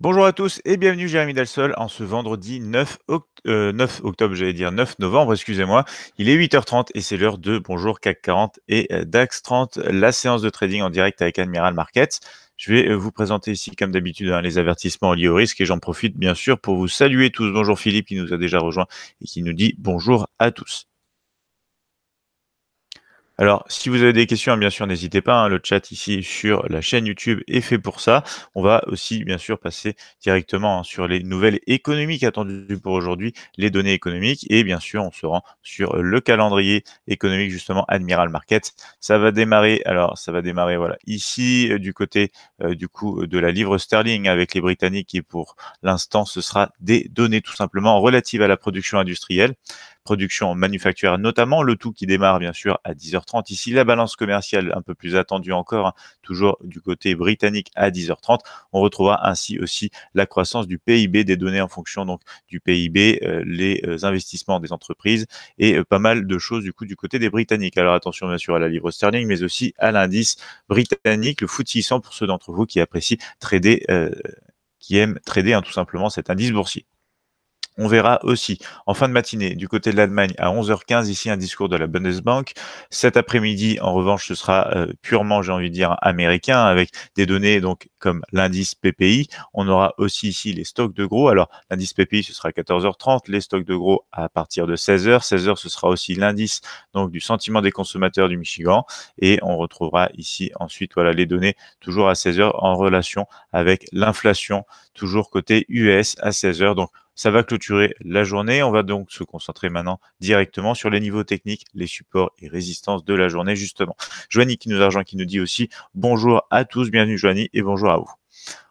Bonjour à tous et bienvenue Jérémy Dalsol en ce vendredi 9, euh, octobre, j'allais dire 9 novembre, excusez-moi. Il est 8h30 et c'est l'heure de Bonjour CAC 40 et DAX 30, la séance de trading en direct avec Admiral Markets. Je vais euh, vous présenter ici, comme d'habitude, hein, les avertissements liés au risque et j'en profite bien sûr pour vous saluer tous. Bonjour Philippe qui nous a déjà rejoint et qui nous dit bonjour à tous. Alors, si vous avez des questions, bien sûr, n'hésitez pas. Hein, le chat ici sur la chaîne YouTube est fait pour ça. On va aussi, bien sûr, passer directement hein, sur les nouvelles économiques attendues pour aujourd'hui, les données économiques. Et bien sûr, on se rend sur le calendrier économique, justement, Admiral Market. Ça va démarrer. Alors, ça va démarrer, voilà, ici, euh, du côté, euh, du coup, euh, de la livre sterling avec les Britanniques. Et pour l'instant, ce sera des données, tout simplement, relatives à la production industrielle production manufacturière notamment, le tout qui démarre bien sûr à 10h30. Ici, la balance commerciale un peu plus attendue encore, hein, toujours du côté britannique à 10h30. On retrouvera ainsi aussi la croissance du PIB, des données en fonction donc du PIB, euh, les euh, investissements des entreprises et euh, pas mal de choses du coup du côté des Britanniques. Alors attention bien sûr à la livre sterling, mais aussi à l'indice britannique, le foutissant pour ceux d'entre vous qui apprécient trader. qui aiment trader hein, tout simplement cet indice boursier on verra aussi. En fin de matinée, du côté de l'Allemagne, à 11h15, ici un discours de la Bundesbank. Cet après-midi, en revanche, ce sera euh, purement, j'ai envie de dire, américain, avec des données donc comme l'indice PPI. On aura aussi ici les stocks de gros. Alors, l'indice PPI, ce sera à 14h30, les stocks de gros à partir de 16h. 16h, ce sera aussi l'indice donc du sentiment des consommateurs du Michigan. Et on retrouvera ici ensuite voilà, les données toujours à 16h en relation avec l'inflation, toujours côté US à 16h. Donc, ça va clôturer la journée. On va donc se concentrer maintenant directement sur les niveaux techniques, les supports et résistances de la journée, justement. Joanie qui nous argent qui nous dit aussi bonjour à tous, bienvenue Joanie et bonjour à vous.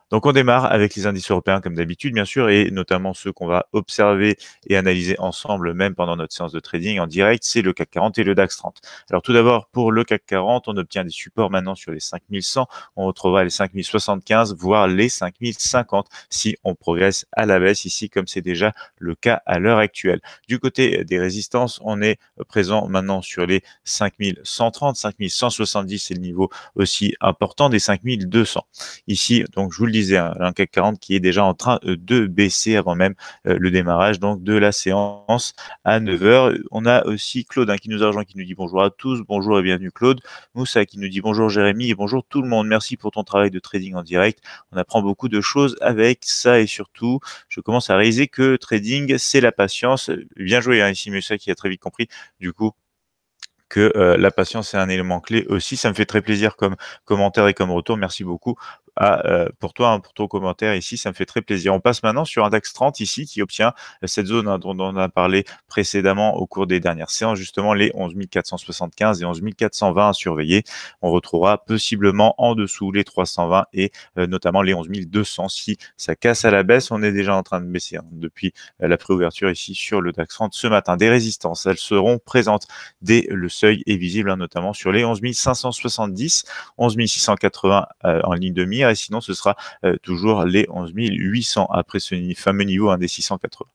Donc on démarre avec les indices européens comme d'habitude, bien sûr, et notamment ceux qu'on va observer et analyser ensemble, même pendant notre séance de trading en direct, c'est le CAC 40 et le DAX 30. Alors tout d'abord, pour le CAC 40, on obtient des supports maintenant sur les 5100, on retrouvera les 5075, voire les 5050, si on progresse à la baisse ici, comme c'est déjà le cas à l'heure actuelle. Du côté des résistances, on est présent maintenant sur les 5130, 5170, c'est le niveau aussi important des 5200. Ici, donc je vous le dis, disais, un CAC 40 qui est déjà en train euh, de baisser avant même euh, le démarrage donc de la séance à 9h. On a aussi Claude hein, qui nous a rejoint, qui nous dit bonjour à tous, bonjour et bienvenue Claude. Moussa qui nous dit bonjour Jérémy et bonjour tout le monde. Merci pour ton travail de trading en direct. On apprend beaucoup de choses avec ça et surtout, je commence à réaliser que trading, c'est la patience. Bien joué hein, ici Moussa qui a très vite compris. Du coup, que euh, la patience est un élément clé aussi. Ça me fait très plaisir comme commentaire et comme retour. Merci beaucoup euh, pour toi, hein, pour ton commentaire ici. Ça me fait très plaisir. On passe maintenant sur un DAX 30 ici qui obtient euh, cette zone hein, dont, on a parlé précédemment au cours des dernières séances, justement les 11 475 et 11 420 à surveiller. On retrouvera possiblement en dessous les 320 et euh, notamment les 11 200 si ça casse à la baisse. On est déjà en train de baisser hein, depuis la préouverture ici sur le DAX 30 ce matin. Des résistances, elles seront présentes dès le seuil est visible, notamment sur les 11 570, 11 680 en ligne de mire et sinon ce sera euh, toujours les 11 800 après ce fameux niveau hein, des 680.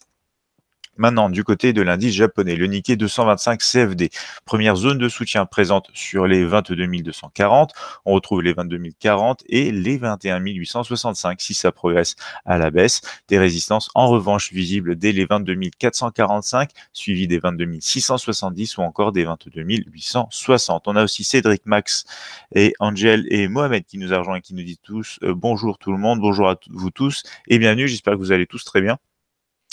Maintenant, du côté de l'indice japonais, le Nikkei 225 CFD, première zone de soutien présente sur les 22 240. On retrouve les 22 40 et les 21 865 si ça progresse à la baisse. Des résistances en revanche visibles dès les 22 445, suivi des 22 670 ou encore des 22 860. On a aussi Cédric Max et Angel et Mohamed qui nous a et qui nous disent tous euh, bonjour tout le monde, bonjour à vous tous et bienvenue. J'espère que vous allez tous très bien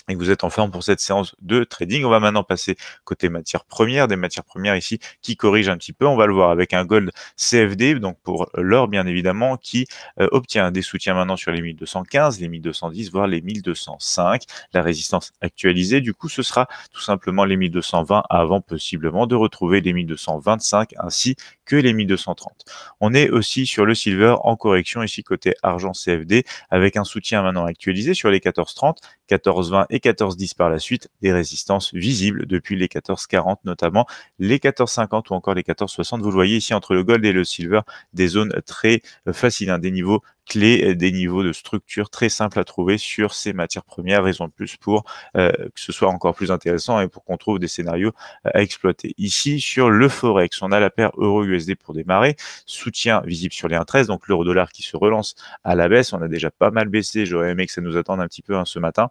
et que vous êtes en forme pour cette séance de trading. On va maintenant passer côté matières premières, des matières premières ici qui corrigent un petit peu. On va le voir avec un gold CFD, donc pour l'or bien évidemment, qui euh, obtient des soutiens maintenant sur les 1215, les 1210, voire les 1205. La résistance actualisée, du coup, ce sera tout simplement les 1220 avant possiblement de retrouver les 1225 ainsi que les 1230. On est aussi sur le silver en correction ici côté argent CFD avec un soutien maintenant actualisé sur les 1430, 1420 et 1410 par la suite, des résistances visibles depuis les 1440 notamment, les 1450 ou encore les 1460. Vous le voyez ici entre le gold et le silver, des zones très euh, faciles, hein, des niveaux clés, euh, des niveaux de structure très simples à trouver sur ces matières premières, raison de plus pour euh, que ce soit encore plus intéressant et pour qu'on trouve des scénarios à exploiter. Ici, sur le Forex, on a la paire euro-USD pour démarrer, soutien visible sur les 1,13, donc l'euro-dollar qui se relance à la baisse, on a déjà pas mal baissé, j'aurais aimé que ça nous attende un petit peu hein, ce matin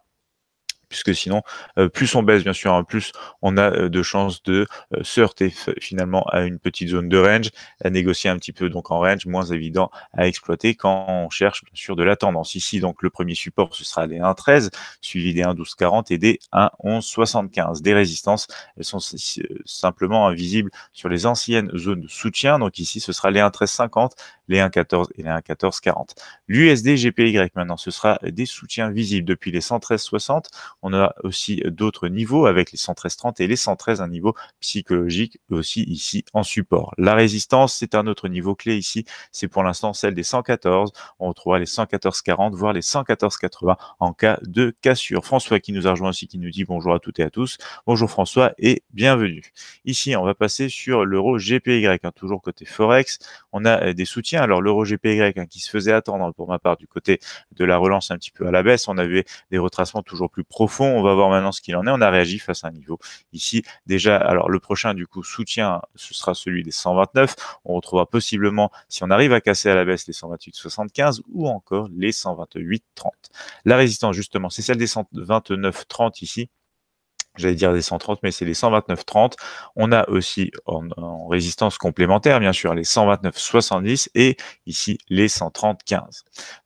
puisque sinon, euh, plus on baisse, bien sûr, hein, plus on a euh, de chances de euh, se heurter finalement à une petite zone de range, à négocier un petit peu donc en range, moins évident à exploiter quand on cherche bien sûr de la tendance. Ici, donc le premier support, ce sera les 1,13, suivi des 1,12,40 et des 1,11,75. Des résistances, elles sont simplement invisibles sur les anciennes zones de soutien. Donc ici, ce sera les 1,13,50, les 1,14 et les 1,14,40. L'USD GPY maintenant, ce sera des soutiens visibles depuis les 113,60 on a aussi d'autres niveaux avec les 113,30 et les 113, un niveau psychologique aussi ici en support. La résistance, c'est un autre niveau clé ici. C'est pour l'instant celle des 114. On retrouvera les 114,40 voire les 114,80 en cas de cassure. François qui nous a rejoint aussi, qui nous dit bonjour à toutes et à tous. Bonjour François et bienvenue. Ici, on va passer sur l'euro GPY, hein, toujours côté Forex. On a euh, des soutiens. Alors l'euro GPY hein, qui se faisait attendre pour ma part du côté de la relance un petit peu à la baisse. On avait des retracements toujours plus profonds au fond, on va voir maintenant ce qu'il en est. On a réagi face à un niveau ici. Déjà, alors le prochain, du coup, soutien, ce sera celui des 129. On retrouvera possiblement, si on arrive à casser à la baisse, les 128,75 ou encore les 128,30. La résistance, justement, c'est celle des 129,30 ici j'allais dire des 130, mais c'est les 129.30 On a aussi en, résistance complémentaire, bien sûr, les 129.70 et ici les 130-15.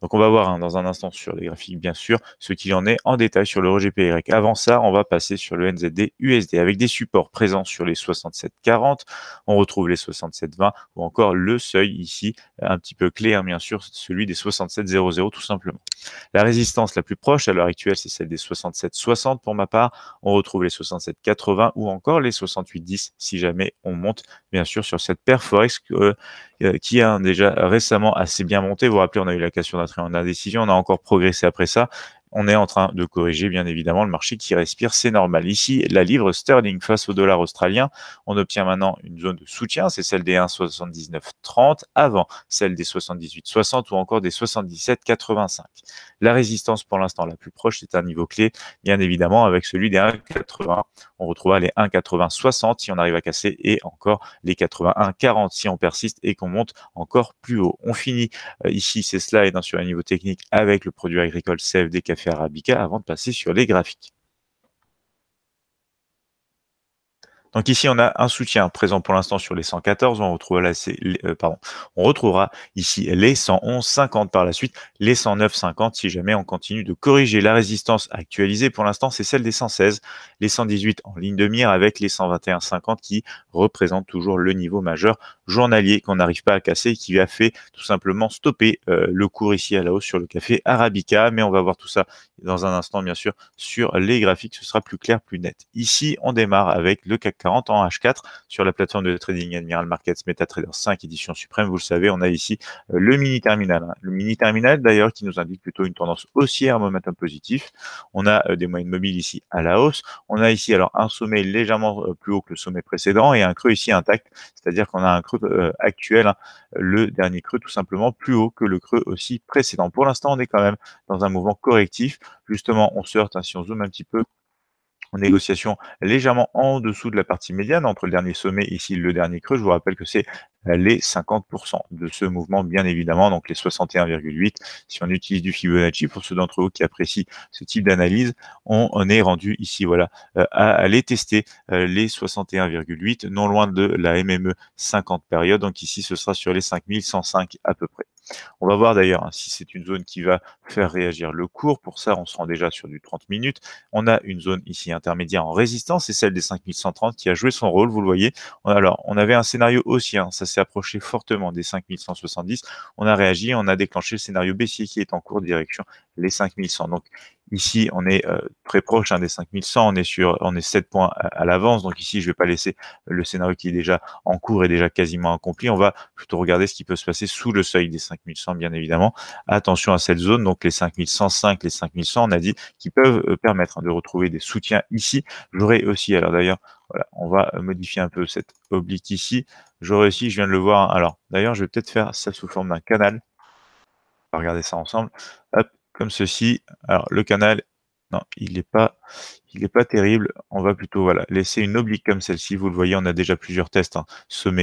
Donc on va voir hein, dans un instant sur les graphiques, bien sûr, ce qu'il en est en détail sur rejet GPY. Avant ça, on va passer sur le NZD USD avec des supports présents sur les 67-40. On retrouve les 67-20 ou encore le seuil ici, un petit peu clair hein, bien sûr, celui des 67-00 tout simplement. La résistance la plus proche à l'heure actuelle, c'est celle des 67-60 pour ma part. On retrouve les 67,80 ou encore les 68,10 si jamais on monte bien sûr sur cette paire Forex euh, euh, qui a déjà récemment assez bien monté. Vous vous rappelez, on a eu la question d'un triangle indécision on a encore progressé après ça on est en train de corriger bien évidemment le marché qui respire, c'est normal. Ici, la livre sterling face au dollar australien, on obtient maintenant une zone de soutien, c'est celle des 1,7930 avant celle des 78,60 ou encore des 77,85. La résistance pour l'instant la plus proche, c'est un niveau clé, bien évidemment, avec celui des 1,80. On retrouvera les 1,80,60 si on arrive à casser et encore les 81,40 si on persiste et qu'on monte encore plus haut. On finit euh, ici, c'est cela, et sur un niveau technique avec le produit agricole CFD Café Faire arabica avant de passer sur les graphiques. Donc ici, on a un soutien présent pour l'instant sur les 114. Euh, on, retrouvera ici les 111, par la suite, les 109, 50 si jamais on continue de corriger la résistance actualisée. Pour l'instant, c'est celle des 116, les 118 en ligne de mire avec les 121,50 qui représentent toujours le niveau majeur journalier qu'on n'arrive pas à casser et qui a fait tout simplement stopper euh, le cours ici à la hausse sur le café Arabica. Mais on va voir tout ça dans un instant, bien sûr, sur les graphiques. Ce sera plus clair, plus net. Ici, on démarre avec le CAC 40 en H4 sur la plateforme de trading Admiral Markets MetaTrader 5 édition suprême. Vous le savez, on a ici euh, le mini terminal. Hein. Le mini terminal d'ailleurs qui nous indique plutôt une tendance haussière, momentum positif. On a euh, des moyennes mobiles ici à la hausse. On a ici alors un sommet légèrement euh, plus haut que le sommet précédent et un creux ici intact, c'est-à-dire qu'on a un creux actuel, hein. le dernier creux tout simplement plus haut que le creux aussi précédent. Pour l'instant, on est quand même dans un mouvement correctif. Justement, on se heurte, hein, si on zoome un petit peu en négociation légèrement en dessous de la partie médiane entre le dernier sommet ici le dernier creux. Je vous rappelle que c'est euh, les 50% de ce mouvement, bien évidemment, donc les 61,8. Si on utilise du Fibonacci, pour ceux d'entre vous qui apprécient ce type d'analyse, on, est rendu ici, voilà, euh, à aller tester euh, les 61,8, non loin de la MME 50 période. Donc ici, ce sera sur les 5105 à peu près. On va voir d'ailleurs hein, si c'est une zone qui va faire réagir le cours. Pour ça, on se rend déjà sur du 30 minutes. On a une zone ici intermédiaire en résistance c'est celle des 5130 qui a joué son rôle, vous le voyez. Alors, on avait un scénario haussier, hein, ça s'est approché fortement des 5170. On a réagi, on a déclenché le scénario baissier qui est en cours de direction les 5100. Donc, Ici, on est euh, très proche hein, des 5100, on est sur, on est 7 points à, l'avance. Donc ici, je vais pas laisser le scénario qui est déjà en cours et déjà quasiment accompli. On va plutôt regarder ce qui peut se passer sous le seuil des 5100, bien évidemment. Attention à cette zone, donc les 5105, les 5100, on a dit, qui peuvent euh, permettre hein, de retrouver des soutiens ici. J'aurais aussi, alors d'ailleurs, voilà, on va euh, modifier un peu cette oblique ici. J'aurais aussi, je viens de le voir. Hein. alors, d'ailleurs, je vais peut-être faire ça sous forme d'un canal. On va regarder ça ensemble. Hop, ceci. Alors, le canal, non, il n'est pas, il n'est pas terrible. On va plutôt voilà, laisser une oblique comme celle-ci. Vous le voyez, on a déjà plusieurs tests hein,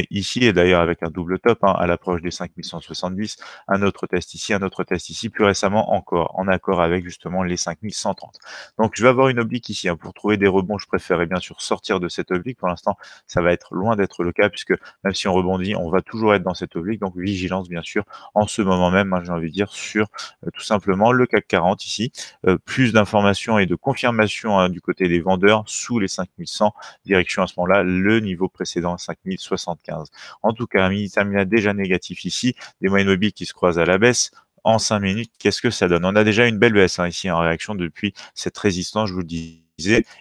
ici, et d'ailleurs avec un double top hein, à l'approche des 5170, un autre test ici, un autre test ici, plus récemment encore, en accord avec justement les 5130. Donc je vais avoir une oblique ici. Hein, pour trouver des rebonds, je préférerais bien sûr sortir de cette oblique. Pour l'instant, ça va être loin d'être le cas, puisque même si on rebondit, on va toujours être dans cette oblique. Donc vigilance, bien sûr, en ce moment même, hein, j'ai envie de dire, sur euh, tout simplement le CAC 40 ici. Euh, plus d'informations et de confirmation du côté des vendeurs sous les 5100, direction à ce moment-là le niveau précédent 5075. En tout cas, un mini terminal déjà négatif ici, des moyennes mobiles qui se croisent à la baisse, en 5 minutes, qu'est-ce que ça donne On a déjà une belle baisse hein, ici en réaction depuis cette résistance, je vous le dis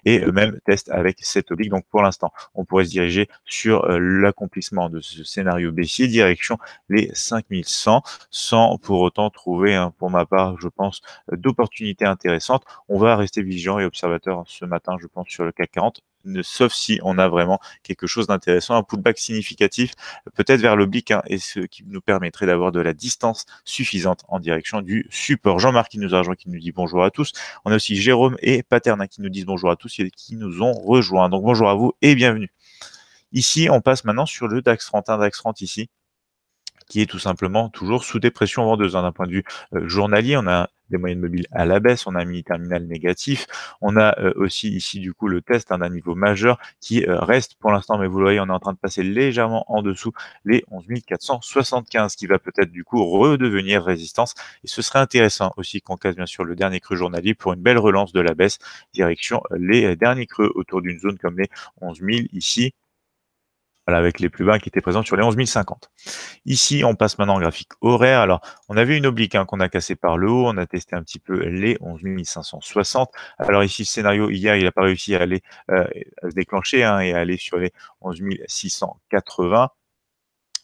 et même test test avec cette oblique. Donc pour l'instant, on pourrait se diriger sur euh, l'accomplissement de ce scénario baissier, direction les 5100, sans pour autant trouver, hein, pour ma part, je pense, euh, d'opportunités intéressantes. On va rester vigilant et observateur hein, ce matin, je pense, sur le CAC 40 sauf si on a vraiment quelque chose d'intéressant, un pullback significatif, peut-être vers l'oblique, hein, et ce qui nous permettrait d'avoir de la distance suffisante en direction du support. Jean-Marc qui nous a rejoint, qui nous dit bonjour à tous. On a aussi Jérôme et Paterna qui nous disent bonjour à tous et qui nous ont rejoints. Donc bonjour à vous et bienvenue. Ici, on passe maintenant sur le DAX 30, DAX 30 ici qui est tout simplement toujours sous des pressions vendeuses. Hein. D'un point de vue euh, journalier, on a des moyennes mobiles à la baisse, on a un mini terminal négatif, on a euh, aussi ici du coup le test hein, d'un niveau majeur qui euh, reste pour l'instant, mais vous le voyez, on est en train de passer légèrement en dessous les 11 475 qui va peut-être du coup redevenir résistance et ce serait intéressant aussi qu'on casse bien sûr le dernier creux journalier pour une belle relance de la baisse direction les derniers creux autour d'une zone comme les 11 000 ici avec les plus bas qui étaient présents sur les 11 050. Ici, on passe maintenant en graphique horaire. Alors, on avait une oblique hein, qu'on a cassée par le haut, on a testé un petit peu les 11 560. Alors ici, le scénario, hier, il n'a pas réussi à aller euh, à se déclencher hein, et à aller sur les 11 680.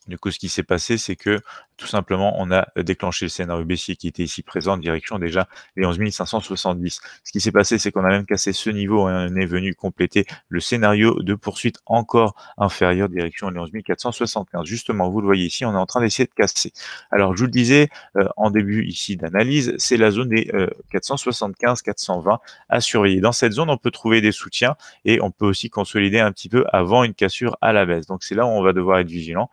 Du coup, ce qui s'est passé, c'est que tout simplement, on a euh, déclenché le scénario baissier qui était ici présent en direction déjà les 11 570. Ce qui s'est passé, c'est qu'on a même cassé ce niveau et hein, on est venu compléter le scénario de poursuite encore inférieur direction les 11 475. Justement, vous le voyez ici, on est en train d'essayer de casser. Alors, je vous le disais euh, en début ici d'analyse, c'est la zone des 475-420 euh, à surveiller. Dans cette zone, on peut trouver des soutiens et on peut aussi consolider un petit peu avant une cassure à la baisse. Donc, c'est là où on va devoir être vigilant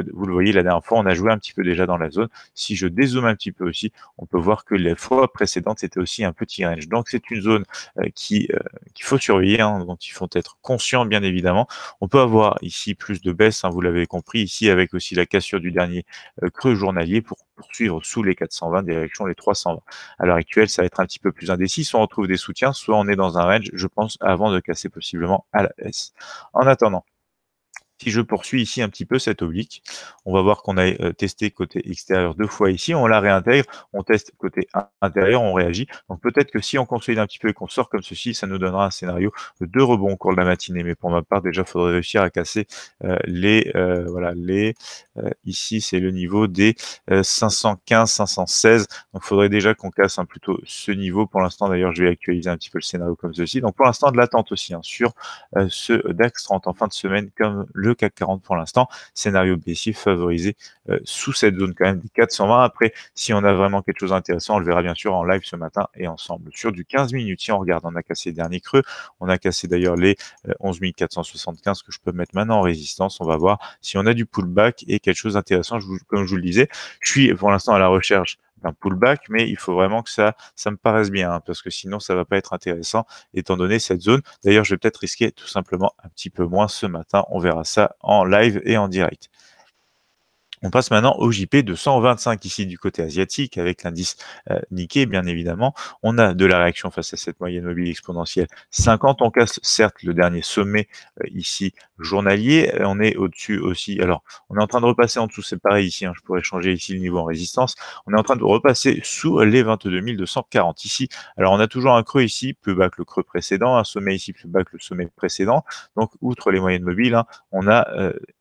vous le voyez, la dernière fois, on a joué un petit peu déjà dans la zone. Si je dézoome un petit peu aussi, on peut voir que les fois précédentes, c'était aussi un petit range. Donc c'est une zone euh, qui euh, qu'il faut surveiller, hein, dont il faut être conscient, bien évidemment. On peut avoir ici plus de baisse, hein, vous l'avez compris, ici avec aussi la cassure du dernier euh, creux journalier pour poursuivre sous les 420, direction les 320. À l'heure actuelle, ça va être un petit peu plus indécis. Soit on retrouve des soutiens, soit on est dans un range, je pense, avant de casser possiblement à la S. En attendant, si je poursuis ici un petit peu cette oblique, on va voir qu'on a euh, testé côté extérieur deux fois ici, on la réintègre, on teste côté intérieur, on réagit. Donc peut-être que si on consolide un petit peu et qu'on sort comme ceci, ça nous donnera un scénario de rebond au cours de la matinée. Mais pour ma part, déjà, il faudrait réussir à casser euh, les... Euh, voilà, les ici, c'est le niveau des 515, 516. Donc il faudrait déjà qu'on casse hein, plutôt ce niveau. Pour l'instant, d'ailleurs, je vais actualiser un petit peu le scénario comme ceci. Donc pour l'instant, de l'attente aussi hein, sur ce DAX 30 en fin de semaine, comme le le CAC 40 pour l'instant. Scénario baissier favorisé euh, sous cette zone quand même des 420. Après, si on a vraiment quelque chose d'intéressant, on le verra bien sûr en live ce matin et ensemble. Sur du 15 minutes, si on regarde, on a cassé les derniers creux. On a cassé d'ailleurs les 11 euh, 475 que je peux mettre maintenant en résistance. On va voir si on a du pullback et quelque chose d'intéressant. comme je vous le disais, je suis pour l'instant à la recherche un pullback, mais il faut vraiment que ça, ça me paraisse bien, hein, parce que sinon ça va pas être intéressant, étant donné cette zone. D'ailleurs, je vais peut-être risquer tout simplement un petit peu moins ce matin. On verra ça en live et en direct. On passe maintenant au JP de 125 ici du côté asiatique avec l'indice euh, Nikkei, bien évidemment. On a de la réaction face à cette moyenne mobile exponentielle 50. On casse certes le dernier sommet euh, ici journalier. Euh, on est au-dessus aussi. Alors, on est en train de repasser en dessous, c'est pareil ici. Hein. je pourrais changer ici le niveau en résistance. On est en train de repasser sous les 22 240 ici. Alors, on a toujours un creux ici, plus bas que le creux précédent, un sommet ici, plus bas que le sommet précédent. Donc, outre les moyennes mobiles, hein, on a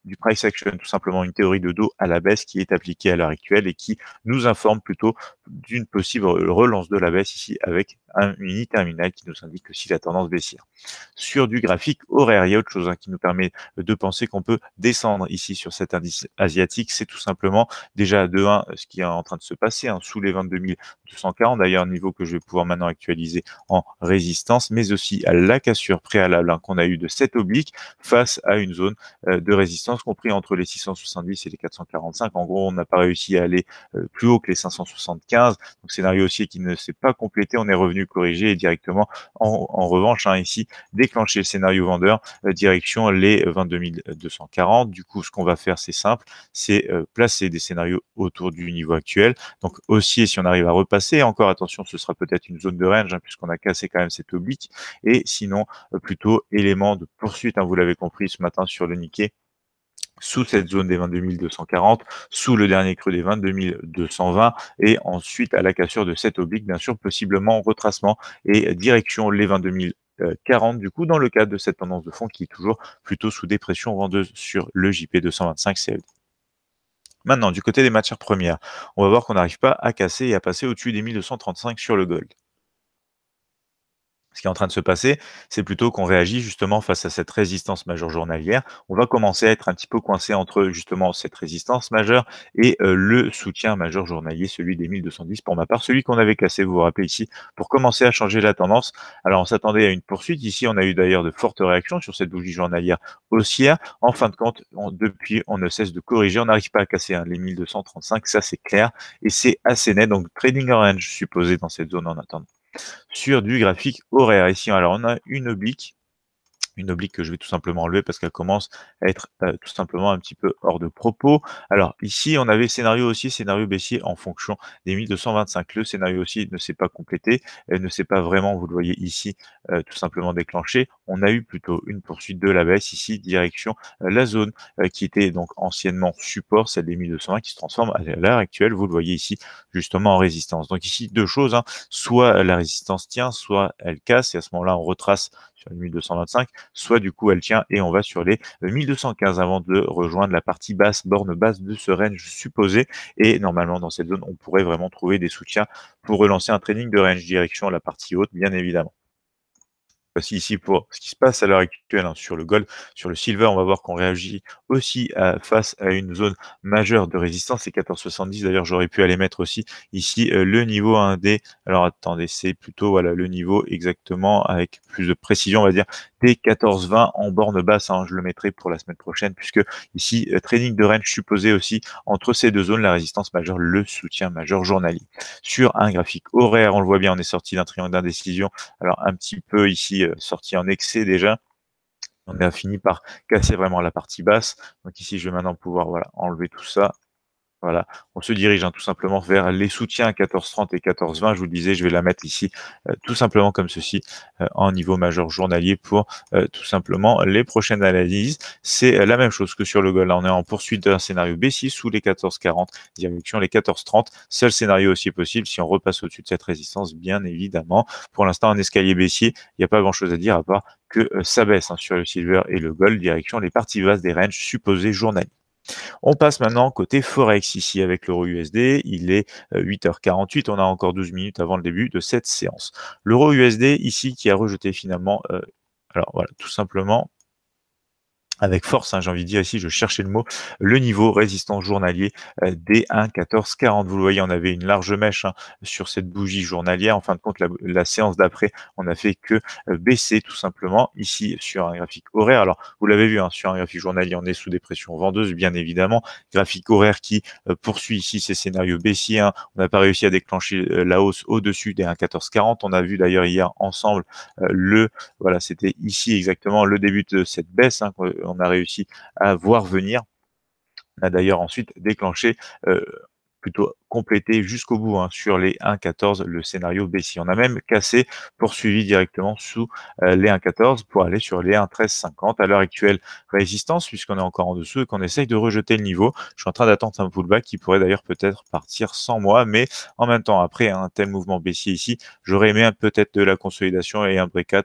du price action, tout simplement une théorie de dos à la la baisse qui est appliquée à l'heure actuelle et qui nous informe plutôt d'une possible relance de la baisse ici avec un mini terminal qui nous indique que si la tendance baissière. Sur du graphique horaire, il y a autre chose hein, qui nous permet de penser qu'on peut descendre ici sur cet indice asiatique. C'est tout simplement déjà de 1 ce qui est en train de se passer hein, sous les 22 240. D'ailleurs, niveau que je vais pouvoir maintenant actualiser en résistance, mais aussi à la cassure préalable hein, qu'on a eu de cette oblique face à une zone euh, de résistance compris entre les 670 et les 440. En gros, on n'a pas réussi à aller euh, plus haut que les 575. Donc, scénario haussier qui ne s'est pas complété. On est revenu corriger et directement, en, revanche, hein, ici, déclencher le scénario vendeur, euh, direction les 22 240. Du coup, ce qu'on va faire, c'est simple, c'est euh, placer des scénarios autour du niveau actuel. Donc, haussier, si on arrive à repasser, encore attention, ce sera peut-être une zone de range, hein, puisqu'on a cassé quand même cette oblique. Et sinon, plutôt élément de poursuite, hein, vous l'avez compris ce matin sur le Nikkei sous cette zone des 22 240, sous le dernier creux des 22 220 et ensuite à la cassure de cette oblique, bien sûr, possiblement retracement et direction les 22 40 du coup dans le cadre de cette tendance de fond qui est toujours plutôt sous dépression vendeuse sur le JP 225 CLD. Maintenant, du côté des matières premières, on va voir qu'on n'arrive pas à casser et à passer au-dessus des 1235 sur le gold ce qui est en train de se passer, c'est plutôt qu'on réagit justement face à cette résistance majeure journalière. On va commencer à être un petit peu coincé entre justement cette résistance majeure et euh, le soutien majeur journalier, celui des 1210 pour ma part, celui qu'on avait cassé, vous vous rappelez ici, pour commencer à changer la tendance. Alors on s'attendait à une poursuite. Ici, on a eu d'ailleurs de fortes réactions sur cette bougie journalière haussière. En fin de compte, depuis, on ne cesse de corriger. On n'arrive pas à casser hein, les 1235, ça c'est clair et c'est assez net. Donc trading range supposé dans cette zone en attendant sur du graphique horaire. Ici, alors on a une oblique une oblique que je vais tout simplement enlever parce qu'elle commence à être euh, tout simplement un petit peu hors de propos. Alors ici, on avait scénario aussi, scénario baissier en fonction des 1225. Le scénario aussi ne s'est pas complété, ne s'est pas vraiment, vous le voyez ici, euh, tout simplement déclenché. On a eu plutôt une poursuite de la baisse ici, direction euh, la zone qui était donc anciennement support, celle des 1220 qui se transforme à l'heure actuelle, vous le voyez ici, justement en résistance. Donc ici, deux choses, hein. soit la résistance tient, soit elle casse, et à ce moment-là, on retrace 1225, soit du coup elle tient et on va sur les 1215 avant de rejoindre la partie basse, borne basse de ce range supposé. Et normalement dans cette zone, on pourrait vraiment trouver des soutiens pour relancer un training de range direction la partie haute, bien évidemment voici ici pour ce qui se passe à l'heure actuelle hein, sur le gold, sur le silver, on va voir qu'on réagit aussi euh, face à une zone majeure de résistance, c'est 1470, d'ailleurs j'aurais pu aller mettre aussi ici euh, le niveau 1 d alors attendez, c'est plutôt le niveau exactement avec plus de précision, on va dire, des 1420 en borne basse, hein. je le mettrai pour la semaine prochaine, puisque ici, euh, trading de range supposé aussi entre ces deux zones, la résistance majeure, le soutien majeur journalier. Sur un graphique horaire, on le voit bien, on est sorti d'un triangle d'indécision, alors un petit peu ici euh, sorti, en excès déjà. On a fini par casser vraiment la partie basse. Donc ici, je vais maintenant pouvoir enlever tout ça voilà, on se dirige hein, tout simplement vers les soutiens 14,30 et 14,20. Je vous le disais, je vais la mettre ici euh, tout simplement comme ceci euh, en niveau majeur journalier pour euh, tout simplement les prochaines analyses. C'est la même chose que sur le goal. on est en poursuite d'un scénario baissier sous les 14,40, direction les 14,30. Seul scénario aussi possible si on repasse au-dessus de cette résistance, bien évidemment. Pour l'instant, un escalier baissier, il n'y a pas grand-chose à dire à part que ça baisse hein, sur le silver et le gold, direction les parties basses des ranges supposées journaliers. On passe maintenant côté Forex ici avec l'euro USD. Il est 8h48. Euh, On a encore 12 minutes avant le début de cette séance. L'euro USD ici qui a rejeté finalement. Euh, alors voilà, tout simplement avec force, hein, j'ai envie de dire ici, je cherchais le mot, le niveau résistant journalier euh, des 1,1440. Vous le voyez, on avait une large mèche hein, sur cette bougie journalière. En fin de compte, la, séance d'après, on n'a fait que euh, baisser tout simplement ici sur un graphique horaire. Alors, vous l'avez vu, hein, sur un graphique journalier, on est sous des pressions vendeuses, bien évidemment. Graphique horaire qui euh, poursuit ici ces scénarios baissiers. On n'a pas réussi à déclencher la hausse au-dessus des 1,1440. On a vu d'ailleurs hier ensemble le, voilà, c'était ici exactement le début de cette baisse on a réussi à voir venir. On a d'ailleurs ensuite déclenché euh, plutôt complété jusqu'au bout hein, sur les 1.14 le scénario baissier. On a même cassé, poursuivi directement sous euh, les 1.14 pour aller sur les 1.13.50 à l'heure actuelle résistance puisqu'on est encore en dessous et qu'on essaye de rejeter le niveau. Je suis en train d'attendre un pullback qui pourrait d'ailleurs peut-être partir sans moi, mais en même temps après un tel mouvement baissier ici, j'aurais aimé peut-être de la consolidation et un bricat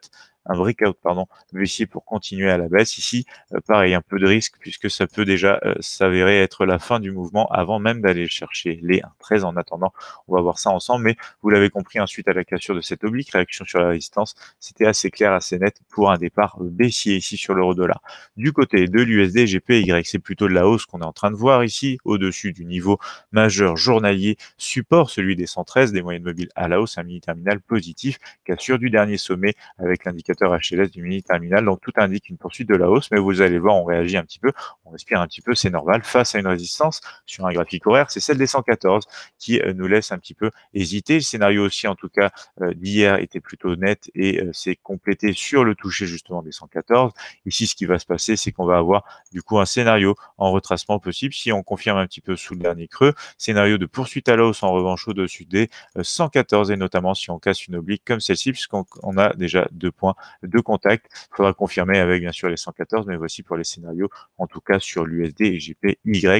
un breakout pardon baissier pour continuer à la baisse. Ici, euh, pareil, un peu de risque puisque ça peut déjà euh, s'avérer être la fin du mouvement avant même d'aller chercher les 1,13. En attendant, on va voir ça ensemble. Mais vous l'avez compris, ensuite à la cassure de cette oblique, réaction sur la résistance, c'était assez clair, assez net pour un départ baissier ici sur l'euro dollar. Du côté de l'USD GPY, c'est plutôt de la hausse qu'on est en train de voir ici au-dessus du niveau majeur journalier support, celui des 113 des moyennes mobiles à la hausse, un mini terminal positif, cassure du dernier sommet avec l'indicateur HLS du mini terminal. Donc tout indique une poursuite de la hausse, mais vous allez voir, on réagit un petit peu, on respire un petit peu, c'est normal. Face à une résistance sur un graphique horaire, c'est celle des 114 qui euh, nous laisse un petit peu hésiter. Le scénario aussi, en tout cas euh, d'hier, était plutôt net et euh, s'est complété sur le toucher justement des 114. Ici, ce qui va se passer, c'est qu'on va avoir du coup un scénario en retracement possible si on confirme un petit peu sous le dernier creux. Scénario de poursuite à la hausse en revanche au-dessus des 114 et notamment si on casse une oblique comme celle-ci puisqu'on a déjà deux points de contact. Il faudra confirmer avec bien sûr les 114, mais voici pour les scénarios, en tout cas sur l'USD et GPY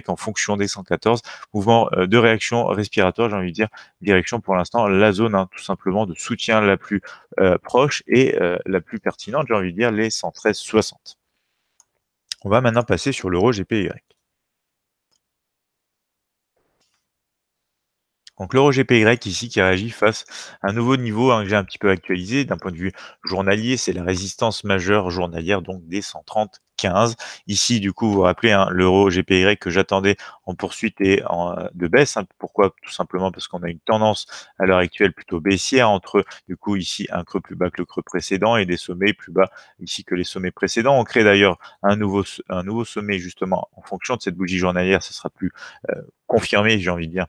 en fonction des 114. Mouvement euh, de réaction respiratoire, j'ai envie de dire, direction pour l'instant la zone hein, tout simplement de soutien la plus euh, proche et euh, la plus pertinente, j'ai envie de dire les 113,60. On va maintenant passer sur l'euro GPY. Donc l'euro-GPY ici qui réagit face à un nouveau niveau hein, que j'ai un petit peu actualisé d'un point de vue journalier, c'est la résistance majeure journalière donc des 130 15. Ici, du coup, vous vous rappelez hein, l'euro GPY que j'attendais en poursuite et en, euh, de baisse. Hein. Pourquoi Tout simplement parce qu'on a une tendance à l'heure actuelle plutôt baissière entre, du coup, ici, un creux plus bas que le creux précédent et des sommets plus bas ici que les sommets précédents. On crée d'ailleurs un nouveau, un nouveau sommet justement en fonction de cette bougie journalière. Ce sera plus euh, confirmé, j'ai envie de dire,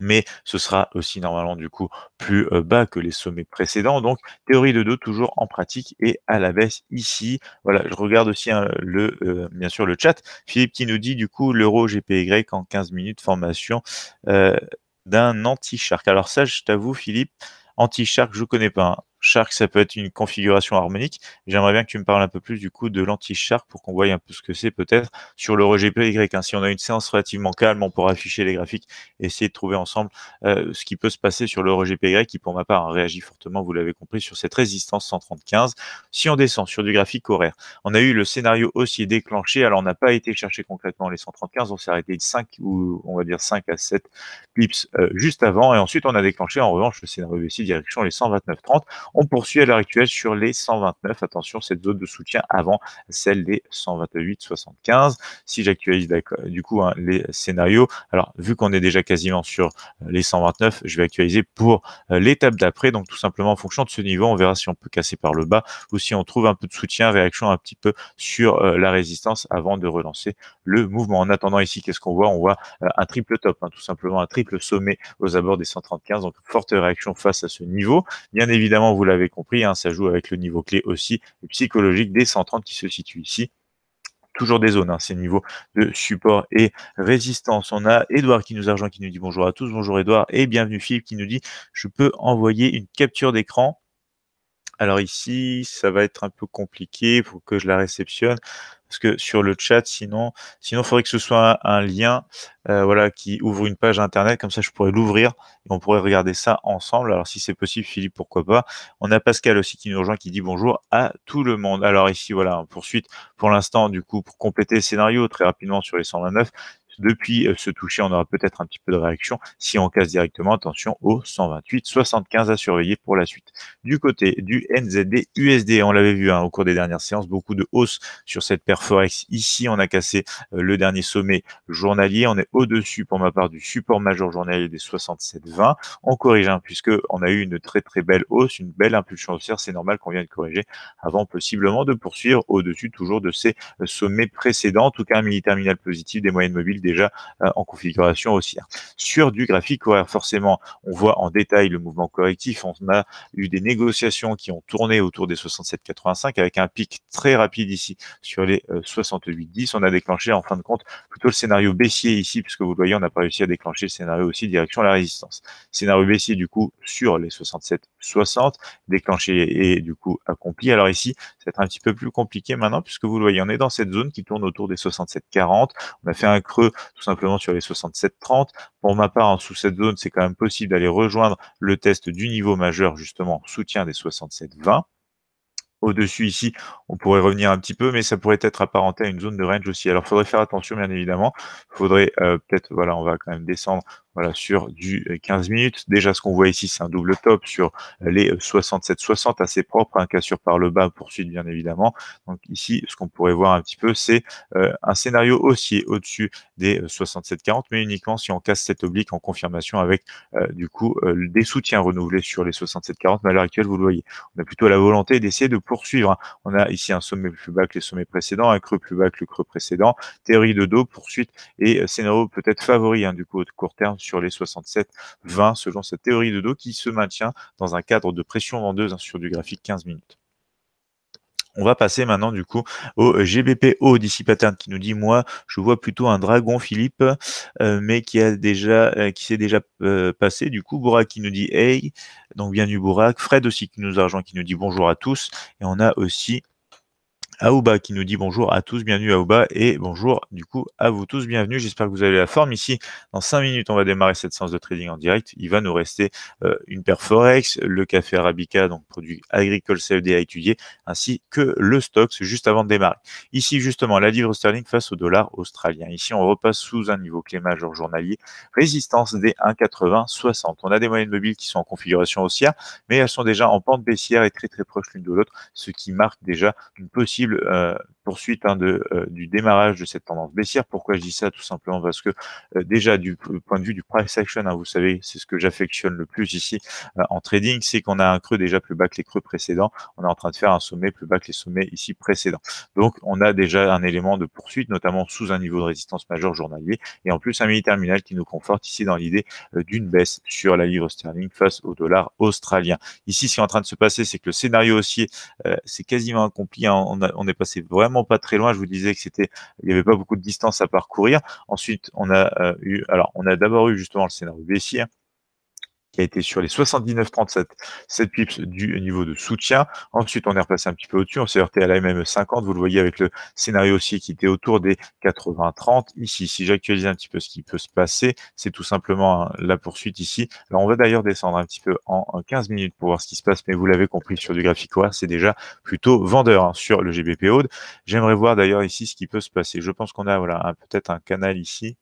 mais ce sera aussi normalement du coup plus bas que les sommets précédents. Donc théorie de 2 toujours en pratique et à la baisse ici. Voilà, je regarde aussi hein, le bien sûr le chat. Philippe qui nous dit du coup l'euro GPY en 15 minutes formation d'un anti-shark. Alors ça, je t'avoue Philippe, anti-shark, je ne connais pas. Hein. Shark, ça peut être une configuration harmonique. J'aimerais bien que tu me parles un peu plus du coup de l'anti-shark pour qu'on voie un peu ce que c'est peut-être sur le rejet hein, Si on a une séance relativement calme, on pourra afficher les graphiques et essayer de trouver ensemble euh, ce qui peut se passer sur le rejet qui, pour ma part, réagit fortement, vous l'avez compris, sur cette résistance 135. Si on descend sur du graphique horaire, on a eu le scénario aussi déclenché. Alors, on n'a pas été chercher concrètement les 135. On s'est arrêté de 5 ou on va dire 5 à 7 clips euh, juste avant. Et ensuite, on a déclenché en revanche le scénario ici direction les 129.30. On poursuit à l'heure actuelle sur les 129. Attention, cette zone de soutien avant celle des 128 75 Si j'actualise du coup hein, les scénarios, alors vu qu'on est déjà quasiment sur euh, les 129, je vais actualiser pour euh, l'étape d'après. Donc tout simplement en fonction de ce niveau, on verra si on peut casser par le bas ou si on trouve un peu de soutien, réaction un petit peu sur euh, la résistance avant de relancer le mouvement. En attendant ici, qu'est-ce qu'on voit On voit un triple top, hein, tout simplement un triple sommet aux abords des 135 donc forte réaction face à ce niveau. Bien évidemment, vous l'avez compris, hein, ça joue avec le niveau clé aussi psychologique des 130 qui se situe ici toujours des zones, hein, ces niveaux de support et résistance. On a Edouard qui nous a rejoint, qui nous dit bonjour à tous, bonjour Edouard, et bienvenue Philippe qui nous dit je peux envoyer une capture d'écran. Alors ici, ça va être un peu compliqué pour que je la réceptionne parce que sur le chat, sinon, sinon, il faudrait que ce soit un, lien, euh, voilà, qui ouvre une page internet, comme ça, je pourrais l'ouvrir et on pourrait regarder ça ensemble. Alors, si c'est possible, Philippe, pourquoi pas. On a Pascal aussi qui nous rejoint, qui dit bonjour à tout le monde. Alors ici, voilà, poursuite pour l'instant, du coup, pour compléter le scénario très rapidement sur les 129, depuis euh, ce toucher, on aura peut-être un petit peu de réaction. Si on casse directement, attention au 128, 75 à surveiller pour la suite. Du côté du NZD USD, on l'avait vu hein, au cours des dernières séances, beaucoup de hausse sur cette paire Forex. Ici, on a cassé euh, le dernier sommet journalier. On est au-dessus, pour ma part, du support majeur journalier des 67,20. On corrige, hein, puisque on a eu une très très belle hausse, une belle impulsion haussière. C'est normal qu'on vienne corriger avant possiblement de poursuivre au-dessus toujours de ces euh, sommets précédents. En tout cas, un mini-terminal positif des moyennes mobiles des déjà euh, en configuration haussière. Sur du graphique horaire, forcément, on voit en détail le mouvement correctif. On a eu des négociations qui ont tourné autour des 67,85 avec un pic très rapide ici sur les 68,10. Euh, on a déclenché en fin de compte plutôt le scénario baissier ici, puisque vous le voyez, on n'a pas réussi à déclencher le scénario aussi direction la résistance. Scénario baissier du coup sur les 67,60, déclenché et du coup accompli. Alors ici, ça va être un petit peu plus compliqué maintenant, puisque vous le voyez, on est dans cette zone qui tourne autour des 67,40. On a fait un creux tout simplement sur les 67.30 Pour ma part, sous cette zone, c'est quand même possible d'aller rejoindre le test du niveau majeur, justement, soutien des 67.20 au-dessus ici, on pourrait revenir un petit peu, mais ça pourrait être apparenté à une zone de range aussi. Alors, il faudrait faire attention, bien évidemment. Faudrait euh, peut-être, voilà, on va quand même descendre voilà, sur du 15 euh, minutes. Déjà, ce qu'on voit ici, c'est un double top sur euh, les 67-60, euh, assez propre, un hein, cassure par le bas, poursuite bien évidemment. Donc ici, ce qu'on pourrait voir un petit peu, c'est un scénario haussier au-dessus des 67-40, mais uniquement si on casse cette oblique en confirmation avec du coup des soutiens renouvelés sur les 67-40. Mais à l'heure actuelle, vous le voyez, on a plutôt la volonté d'essayer de poursuivre. Hein. On a ici un sommet plus bas que les sommets précédents, un creux plus bas que le creux précédent, théorie de dos, poursuite et scénario peut-être favori hein, du coup au court terme sur les 67, 20, selon cette théorie de dos qui se maintient dans un cadre de pression vendeuse hein, sur du graphique 15 minutes. On va passer maintenant du coup au GBPO d'ici Pattern qui nous dit moi je vois plutôt un dragon Philippe euh, mais qui a déjà euh, qui s'est déjà euh, passé du coup Bourak qui nous dit hey donc bien du Bourak Fred aussi qui nous argent qui nous dit bonjour à tous et on a aussi Aouba qui nous dit bonjour à tous, bienvenue Aouba et bonjour du coup à vous tous, bienvenue. J'espère que vous avez la forme ici. Dans 5 minutes, on va démarrer cette séance de trading en direct. Il va nous rester euh, une paire Forex, le café Arabica, donc produit agricole CFD e à étudier, ainsi que le Stoxx juste avant de démarrer. Ici, justement, la livre sterling face au dollar australien. Ici, on repasse sous un niveau clé majeur journalier, résistance des 180 On a des moyennes mobiles qui sont en configuration haussière, mais elles sont déjà en pente baissière et très très proches l'une de l'autre, ce qui marque déjà une possible euh, poursuite hein, de, euh, du démarrage de cette tendance baissière. Pourquoi je dis ça Tout simplement parce que euh, déjà du point de vue du price action, hein, vous savez, c'est ce que j'affectionne le plus ici en trading, c'est qu'on a un creux déjà plus bas que les creux précédents. On est en train de faire un sommet plus bas que les sommets ici précédents. Donc on a déjà un élément de poursuite, notamment sous un niveau de résistance majeur journalier, et en plus un mini terminal qui nous conforte ici dans l'idée d'une baisse sur la livre sterling face au dollar australien. Ici, ce qui est en train de se passer, c'est que le scénario haussier, c'est quasiment accompli. Hein on est passé vraiment pas très loin. Je vous disais que c'était, il n'y avait pas beaucoup de distance à parcourir. Ensuite, on a euh, eu, alors on a d'abord eu justement le scénario Bessier, été sur les 79,37. 7 pips du niveau de soutien. Ensuite, on est repassé un petit peu au-dessus. On s'est heurté à la MM50. Vous le voyez avec le scénario aussi qui était autour des 80-30. Ici, si j'actualise un petit peu ce qui peut se passer, c'est tout simplement hein, la poursuite ici. Alors, on va d'ailleurs descendre un petit peu en 15 minutes pour voir ce qui se passe. Mais vous l'avez compris sur du graphique horaire, c'est déjà plutôt vendeur hein, sur le GBP Aude. J'aimerais voir d'ailleurs ici ce qui peut se passer. Je pense qu'on a voilà, peut-être un canal ici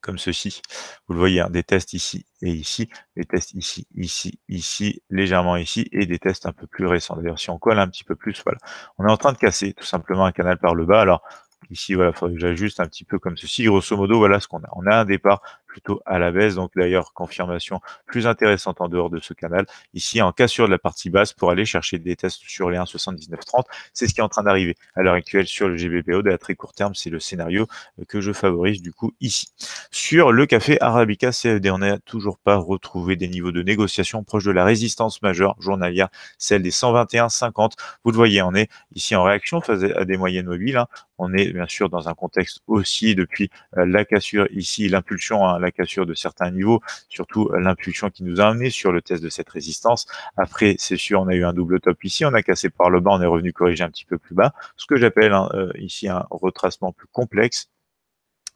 comme ceci. Vous le voyez, hein, des tests ici et ici, des tests ici, ici, ici, légèrement ici, et des tests un peu plus récents. D'ailleurs, si on colle un petit peu plus, voilà. On est en train de casser tout simplement un canal par le bas. Alors, ici, voilà, il faudrait que j'ajuste un petit peu comme ceci. Grosso modo, voilà ce qu'on a. On a un départ plutôt à la baisse. Donc d'ailleurs, confirmation plus intéressante en dehors de ce canal. Ici, en cassure de la partie basse pour aller chercher des tests sur les 1,7930. C'est ce qui est en train d'arriver à l'heure actuelle sur le GBPO. À très court terme, c'est le scénario que je favorise du coup ici. Sur le café Arabica CFD, on n'a toujours pas retrouvé des niveaux de négociation proches de la résistance majeure journalière, celle des 121,50. Vous le voyez, on est ici en réaction face à des moyennes mobiles. Hein. On est bien sûr dans un contexte aussi depuis euh, la cassure ici, l'impulsion, à la cassure de certains niveaux, surtout l'impulsion qui nous a amené sur le test de cette résistance. Après, c'est sûr, on a eu un double top ici, on a cassé par le bas, on est revenu corriger un petit peu plus bas, ce que j'appelle hein, euh, ici un retracement plus complexe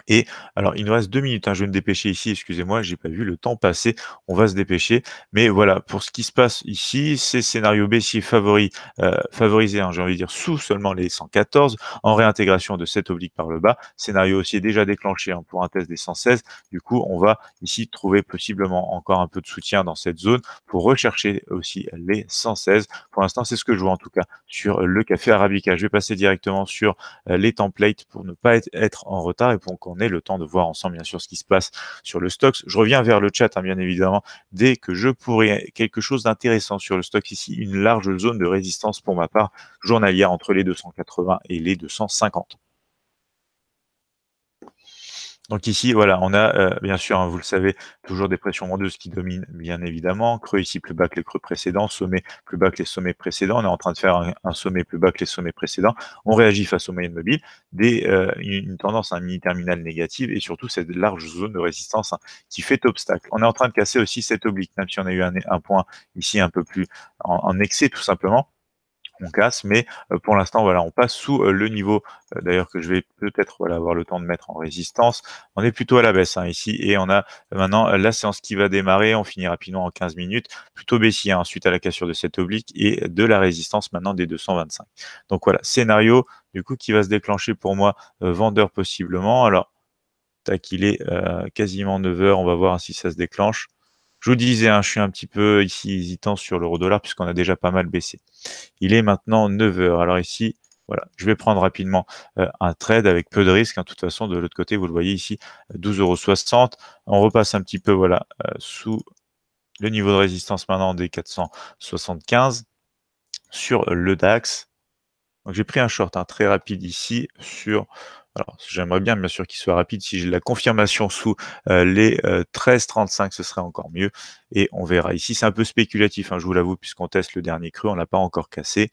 et alors, il nous reste deux minutes. Hein, je vais me dépêcher ici. Excusez-moi, j'ai pas vu le temps passer. On va se dépêcher. Mais voilà, pour ce qui se passe ici, c'est scénario baissier favori, euh, favorisé, hein, j'ai envie de dire, sous seulement les 114, en réintégration de cette oblique par le bas. Scénario aussi déjà déclenché hein, pour un test des 116. Du coup, on va ici trouver possiblement encore un peu de soutien dans cette zone pour rechercher aussi les 116. Pour l'instant, c'est ce que je vois en tout cas sur le café arabica. Je vais passer directement sur euh, les templates pour ne pas être en retard et pour qu'on ait le temps de voir ensemble, bien sûr, ce qui se passe sur le stock. Je reviens vers le chat, hein, bien évidemment, dès que je pourrai quelque chose d'intéressant sur le stock ici, une large zone de résistance pour ma part journalière entre les 280 et les 250. Donc ici, voilà, on a euh, bien sûr, hein, vous le savez, toujours des pressions mondeuses qui dominent bien évidemment. Creux ici plus bas que les creux précédents, sommet plus bas que les sommets précédents. On est en train de faire un, sommet plus bas que les sommets précédents. On réagit face aux moyennes mobiles, des, euh, une, tendance à un hein, mini terminal négative et surtout cette large zone de résistance hein, qui fait obstacle. On est en train de casser aussi cette oblique, même si on a eu un, point ici un peu plus en excès tout simplement on casse, mais euh, pour l'instant, voilà, on passe sous euh, le niveau, euh, d'ailleurs que je vais peut-être avoir le temps de mettre en résistance. On est plutôt à la baisse hein, ici, et on a maintenant la séance qui va démarrer, on finit rapidement en 15 minutes, plutôt baissier hein, suite à la cassure de cette oblique et de la résistance maintenant des 225. Donc voilà, scénario du coup qui va se déclencher pour moi, vendeur possiblement. Alors, tac, il est quasiment 9h, on va voir si ça se déclenche. Je vous disais, hein, je suis un petit peu ici hésitant sur l'euro dollar puisqu'on a déjà pas mal baissé. Il est maintenant 9 heures. Alors ici, voilà, je vais prendre rapidement euh, un trade avec peu de risque. En hein. De toute façon, de l'autre côté, vous le voyez ici, 12,60 On repasse un petit peu voilà, euh, sous le niveau de résistance maintenant des 475 sur le DAX. Donc j'ai pris un short hein, très rapide ici sur alors, j'aimerais bien, bien sûr, qu'il soit rapide. Si j'ai la confirmation sous euh, les 13,35, euh, ce serait encore mieux. Et on verra. Ici, c'est un peu spéculatif, hein, je vous l'avoue, puisqu'on teste le dernier creux, on l'a pas encore cassé.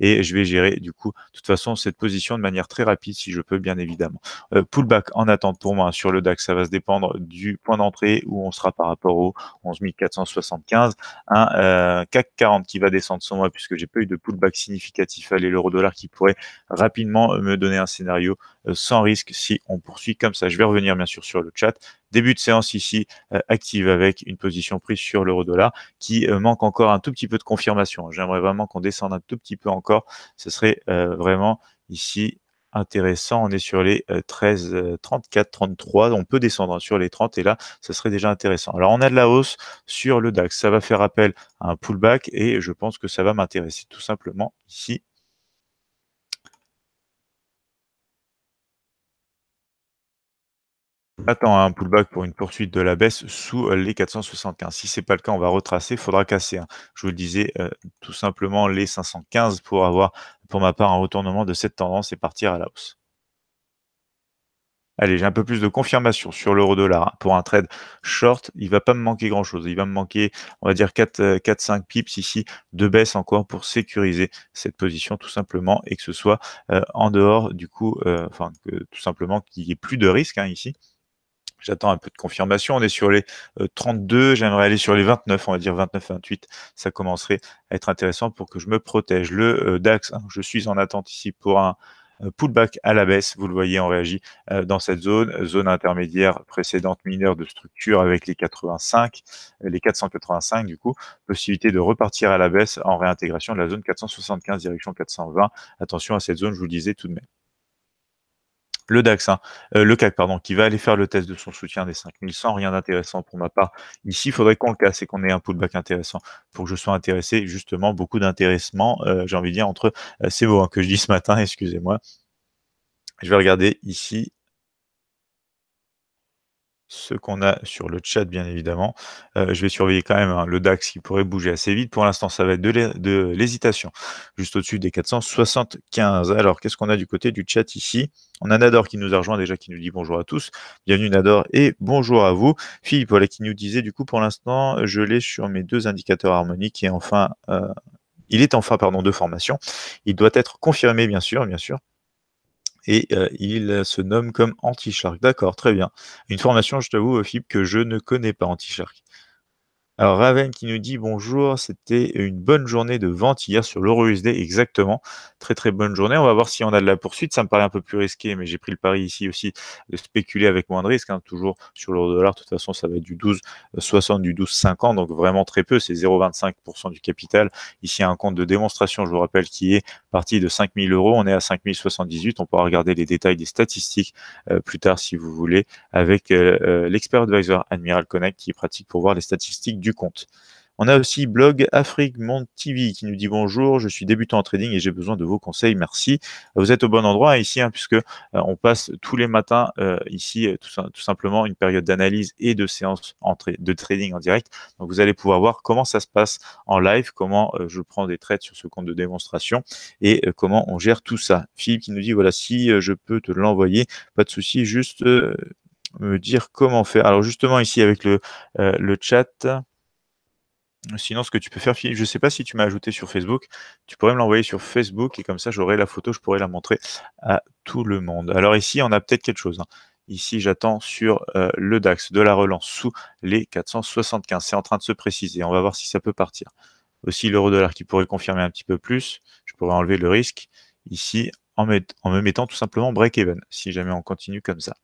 Et je vais gérer, du coup, de toute façon, cette position de manière très rapide, si je peux, bien évidemment. Euh, pullback en attente pour moi hein, sur le DAX, ça va se dépendre du point d'entrée où on sera par rapport au 11 475. Un euh, CAC 40 qui va descendre sans moi, puisque j'ai pas eu de pullback significatif à l'euro-dollar qui pourrait rapidement me donner un scénario euh, sans risque si on poursuit comme ça. Je vais revenir bien sûr sur le chat. Début de séance ici euh, active avec une position prise sur l'euro dollar qui euh, manque encore un tout petit peu de confirmation. J'aimerais vraiment qu'on descende un tout petit peu encore. Ce serait vraiment ici intéressant. On est sur les 13, 34, 33. On peut descendre sur les 30 et là, ce serait déjà intéressant. Alors, on a de la hausse sur le DAX. Ça va faire appel à un pullback et je pense que ça va m'intéresser tout simplement ici Attends un hein, pullback pour une poursuite de la baisse sous euh, les 475. Si ce n'est pas le cas, on va retracer. Il faudra casser. Hein. Je vous le disais, euh, tout simplement les 515 pour avoir, pour ma part, un retournement de cette tendance et partir à la hausse. Allez, j'ai un peu plus de confirmation sur l'euro dollar. Hein. Pour un trade short, il ne va pas me manquer grand-chose. Il va me manquer, on va dire, 4-5 euh, pips ici de baisse encore pour sécuriser cette position tout simplement et que ce soit en dehors du coup, enfin, que, tout simplement qu'il n'y ait plus de risque ici. J'attends un peu de confirmation. On est sur les 32, euh, j'aimerais aller sur les 29, on va dire 29-28. Ça commencerait à être intéressant pour que je me protège. Le euh, DAX, hein, je suis en attente ici pour un euh, pullback à la baisse. Vous le voyez, on réagit dans cette zone, zone intermédiaire précédente mineure de structure avec les 85, les 485 du coup, possibilité de repartir à la baisse en réintégration de la zone 475 direction 420. Attention à cette zone, je vous le disais tout de même le DAX, hein, euh, le CAC, pardon, qui va aller faire le test de son soutien des 5100. Rien d'intéressant pour ma part. Ici, il faudrait qu'on le casse et qu'on ait un pullback intéressant pour que je sois intéressé. Justement, beaucoup d'intéressement, euh, j'ai envie de dire, entre ces euh, mots hein, que je dis ce matin, excusez-moi. Je vais regarder ici ce qu'on a sur le chat, bien évidemment. Euh, je vais surveiller quand même hein, le DAX qui pourrait bouger assez vite. Pour l'instant, ça va être de l'hésitation, juste au-dessus des 475. Alors, qu'est-ce qu'on a du côté du chat ici On a Nador qui nous a rejoint déjà, qui nous dit bonjour à tous. Bienvenue Nador et bonjour à vous. Philippe, voilà, qui nous disait, du coup, pour l'instant, je l'ai sur mes deux indicateurs harmoniques et enfin... Euh, il est enfin pardon, de formation. Il doit être confirmé, bien sûr, bien sûr et euh, il se nomme comme Anti-Shark. D'accord, très bien. Une formation, je t'avoue, euh, Philippe, que je ne connais pas Anti-Shark. Alors Raven qui nous dit bonjour, c'était une bonne journée de vente hier sur l'euro USD, exactement. Très très bonne journée. On va voir si on a de la poursuite. Ça me paraît un peu plus risqué, mais j'ai pris le pari ici aussi de spéculer avec moins de risque. Hein. Toujours sur l'euro dollar, de toute façon, ça va être du 12,60, du 12,50, donc vraiment très peu. C'est 0,25% du capital. Ici, un compte de démonstration, je vous rappelle, qui est parti de 5000 euros. On est à 5078. On pourra regarder les détails des statistiques euh, plus tard si vous voulez avec euh, euh, l'expert advisor Admiral Connect qui pratique pour voir les statistiques du compte. On a aussi blog Afrique Monde TV qui nous dit bonjour, je suis débutant en trading et j'ai besoin de vos conseils, merci. Vous êtes au bon endroit ici, hein, puisque euh, on passe tous les matins euh, ici euh, tout, tout, simplement une période d'analyse et de séance de trading en direct. Donc vous allez pouvoir voir comment ça se passe en live, comment je prends des trades sur ce compte de démonstration et comment on gère tout ça. Philippe qui nous dit voilà si je peux te l'envoyer, pas de souci, juste me dire comment faire. Alors justement ici avec le, le chat. Sinon, ce que tu peux faire, je ne sais pas si tu m'as ajouté sur Facebook, tu pourrais me l'envoyer sur Facebook et comme ça, j'aurai la photo, je pourrais la montrer à tout le monde. Alors ici, on a peut-être quelque chose. Hein. Ici, j'attends sur euh, le DAX de la relance sous les 475. C'est en train de se préciser. On va voir si ça peut partir. Aussi, l'euro dollar qui pourrait confirmer un petit peu plus. Je pourrais enlever le risque ici en, en me mettant tout simplement break-even si jamais on continue comme ça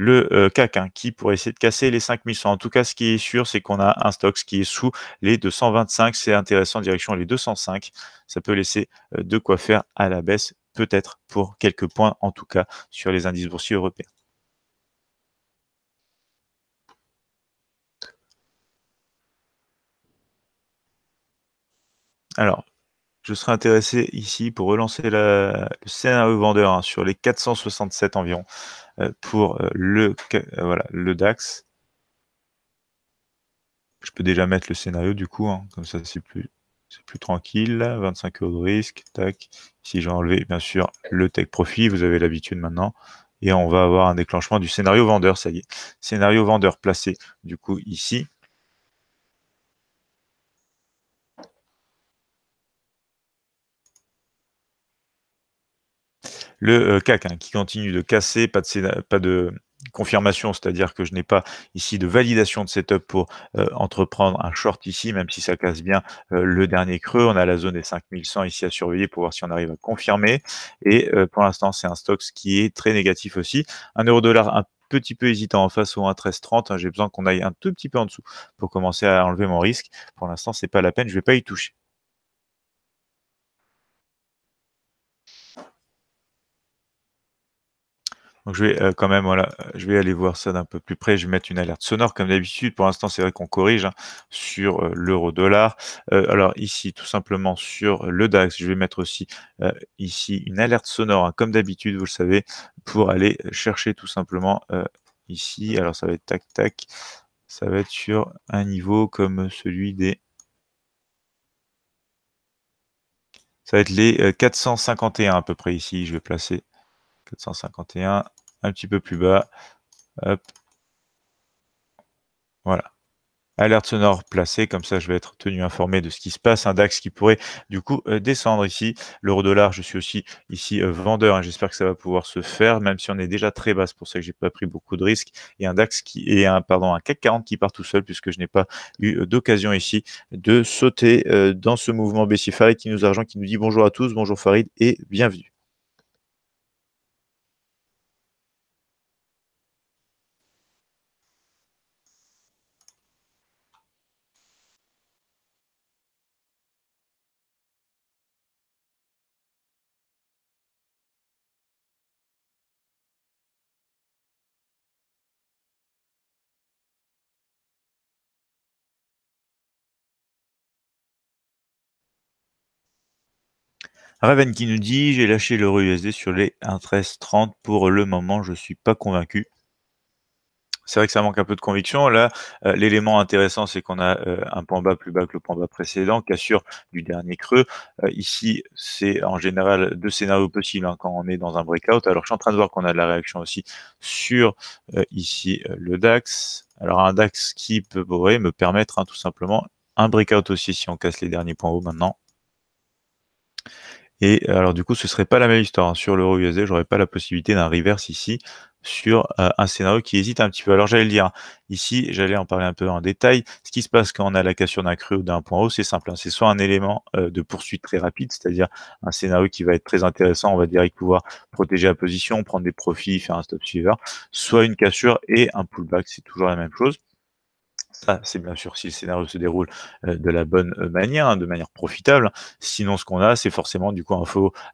le euh, CAC hein, qui pourrait essayer de casser les 5100. En tout cas, ce qui est sûr, c'est qu'on a un stock qui est sous les 225. C'est intéressant, direction les 205. Ça peut laisser euh, de quoi faire à la baisse, peut-être pour quelques points, en tout cas, sur les indices boursiers européens. Alors, je serais intéressé ici pour relancer le scénario vendeur hein, sur les 467 environ euh, pour euh, le, euh, voilà, le DAX. Je peux déjà mettre le scénario du coup, hein, comme ça c'est plus, plus tranquille. 25 euros de risque, tac. Ici j'ai enlevé bien sûr le tech profit, vous avez l'habitude maintenant. Et on va avoir un déclenchement du scénario vendeur, ça y est. Scénario vendeur placé du coup ici. Le euh, CAC hein, qui continue de casser, pas de, pas de confirmation, c'est-à-dire que je n'ai pas ici de validation de setup pour euh, entreprendre un short ici, même si ça casse bien euh, le dernier creux. On a la zone des 5100 ici à surveiller pour voir si on arrive à confirmer. Et pour l'instant, c'est un stock qui est très négatif aussi. Un euro dollar un petit peu hésitant en face au 1,1330. Hein, j'ai besoin qu'on aille un tout petit peu en dessous pour commencer à enlever mon risque. Pour l'instant, c'est pas la peine, je vais pas y toucher. Donc je vais euh, quand même, voilà, je vais aller voir ça d'un peu plus près. Je vais mettre une alerte sonore comme d'habitude. Pour l'instant, c'est vrai qu'on corrige hein, sur euh, l'euro-dollar. Euh, alors ici, tout simplement sur le DAX, je vais mettre aussi ici une alerte sonore, hein, comme d'habitude, vous le savez, pour aller chercher tout simplement ici. Alors ça va être tac tac, ça va être sur un niveau comme celui des ça va être les 451 à peu près ici. Je vais placer 451, un petit peu plus bas. Voilà. Alerte sonore placée, comme ça je vais être tenu informé de ce qui se passe. Un DAX qui pourrait du coup euh, descendre ici. L'euro dollar, je suis aussi ici euh, vendeur. Hein. J'espère que ça va pouvoir se faire, même si on est déjà très bas. C'est pour ça que n'ai pas pris beaucoup de risques. Et un DAX qui est un pardon un CAC 40 qui part tout seul, puisque je n'ai pas eu euh, d'occasion ici de sauter dans ce mouvement Farid, qui nous argent, qui nous dit bonjour à tous, bonjour Farid et bienvenue. Raven qui nous dit J'ai lâché l'euro USD sur les 1330 Pour le moment, je ne suis pas convaincu. C'est vrai que ça manque un peu de conviction. Là, euh, l'élément intéressant, c'est qu'on a euh, un point bas plus bas que le point bas précédent qui assure du dernier creux. Euh, ici, c'est en général deux scénarios possibles hein, quand on est dans un breakout. Alors, je suis en train de voir qu'on a de la réaction aussi sur ici le DAX. Alors, un DAX qui peut me permettre hein, tout simplement un breakout aussi si on casse les derniers points hauts maintenant. Et euh, alors du coup, ce serait pas la même histoire. Hein. Sur l'euro USD, j'aurais pas la possibilité d'un reverse ici sur euh, un scénario qui hésite un petit peu. Alors j'allais le dire, hein. ici, j'allais en parler un peu en détail. Ce qui se passe quand on a la cassure d'un cru ou d'un point haut, c'est simple. Hein. C'est soit un élément euh, de poursuite très rapide, c'est-à-dire un scénario qui va être très intéressant, on va dire direct pouvoir protéger la position, prendre des profits, faire un stop suiveur, soit une cassure et un pullback, c'est toujours la même chose. Ça, c'est bien sûr si le scénario se déroule de la bonne manière, hein, de manière profitable. Sinon, ce qu'on a, c'est forcément du coup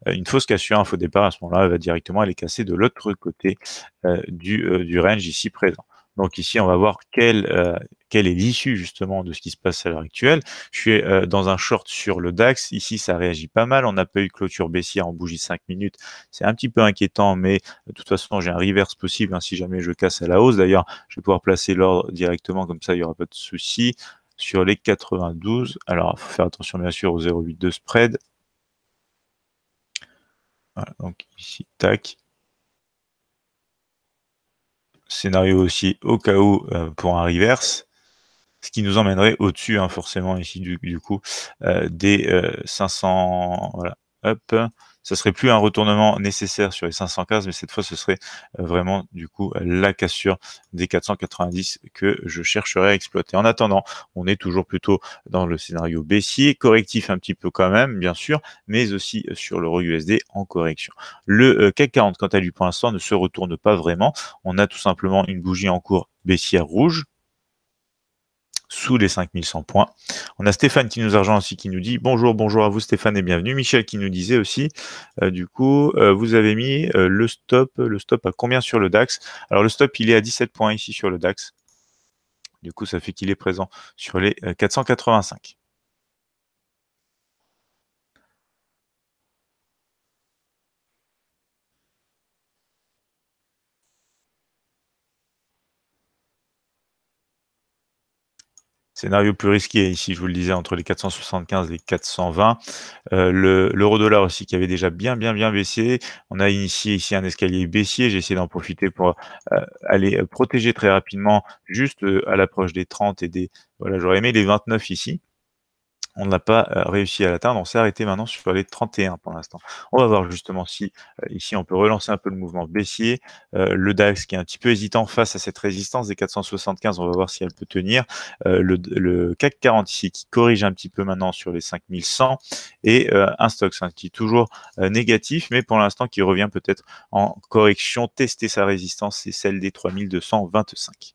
une fausse cassure, un faux départ. À ce moment-là, elle va directement aller casser de l'autre côté du range ici présent. Donc ici, on va voir quelle, euh, quelle est l'issue justement de ce qui se passe à l'heure actuelle. Je suis euh, dans un short sur le DAX. Ici, ça réagit pas mal. On n'a pas eu clôture baissière en bougie 5 minutes. C'est un petit peu inquiétant, mais de toute façon, j'ai un reverse possible hein, si jamais je casse à la hausse. D'ailleurs, je vais pouvoir placer l'ordre directement, comme ça, il n'y aura pas de souci. Sur les 92, alors il faut faire attention bien sûr au 0,8 de spread. Voilà, donc ici, tac scénario aussi au cas où euh, pour un reverse, ce qui nous emmènerait au-dessus, hein, forcément, ici, du, du coup, euh, des 500, euh, voilà, hop, ce serait plus un retournement nécessaire sur les 515, mais cette fois, ce serait euh, vraiment du coup la cassure des 490 que je chercherai à exploiter. En attendant, on est toujours plutôt dans le scénario baissier, correctif un petit peu quand même, bien sûr, mais aussi sur l'euro USD en correction. Le euh, CAC 40, quant à lui, pour l'instant, ne se retourne pas vraiment. On a tout simplement une bougie en cours baissière rouge sous les 5100 points. On a Stéphane qui nous argent aussi, qui nous dit bonjour, bonjour à vous Stéphane et bienvenue. Michel qui nous disait aussi, euh, du coup, euh, vous avez mis euh, le stop, le stop à combien sur le DAX Alors le stop, il est à 17 points ici sur le DAX. Du coup, ça fait qu'il est présent sur les 485. Scénario plus risqué, ici je vous le disais, entre les 475 et les 420. Euh, l'euro-dollar aussi qui avait déjà bien, bien, bien baissé. On a initié ici un escalier baissier. J'ai essayé d'en profiter pour euh, aller euh, protéger très rapidement, juste à l'approche des 30 et des... Voilà, j'aurais aimé les 29 ici on n'a pas euh, réussi à l'atteindre. On s'est arrêté maintenant sur les 31 pour l'instant. On va voir justement si euh, ici on peut relancer un peu le mouvement baissier. Euh, le DAX qui est un petit peu hésitant face à cette résistance des 475, on va voir si elle peut tenir. le, CAC 40 ici qui corrige un petit peu maintenant sur les 5100 et un stock qui est toujours négatif, mais pour l'instant qui revient peut-être en correction, tester sa résistance, c'est celle des 3225.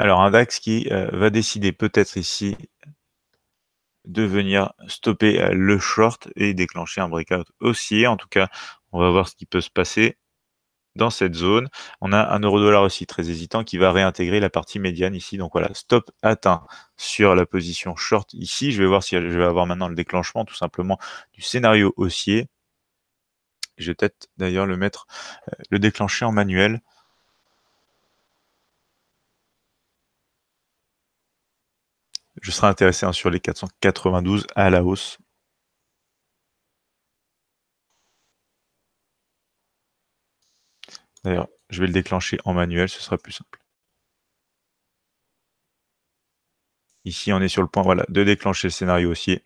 Alors un DAX qui euh, va décider peut-être ici de venir stopper euh, le short et déclencher un breakout haussier. En tout cas, on va voir ce qui peut se passer dans cette zone. On a un euro dollar aussi très hésitant qui va réintégrer la partie médiane ici. Donc voilà, stop atteint sur la position short ici. Je vais voir si je vais avoir maintenant le déclenchement tout simplement du scénario haussier. Je vais peut-être d'ailleurs le mettre, euh, le déclencher en manuel. Je serai intéressé hein, sur les 492 à la hausse. D'ailleurs, je vais le déclencher en manuel, ce sera plus simple. Ici, on est sur le point voilà, de déclencher le scénario haussier.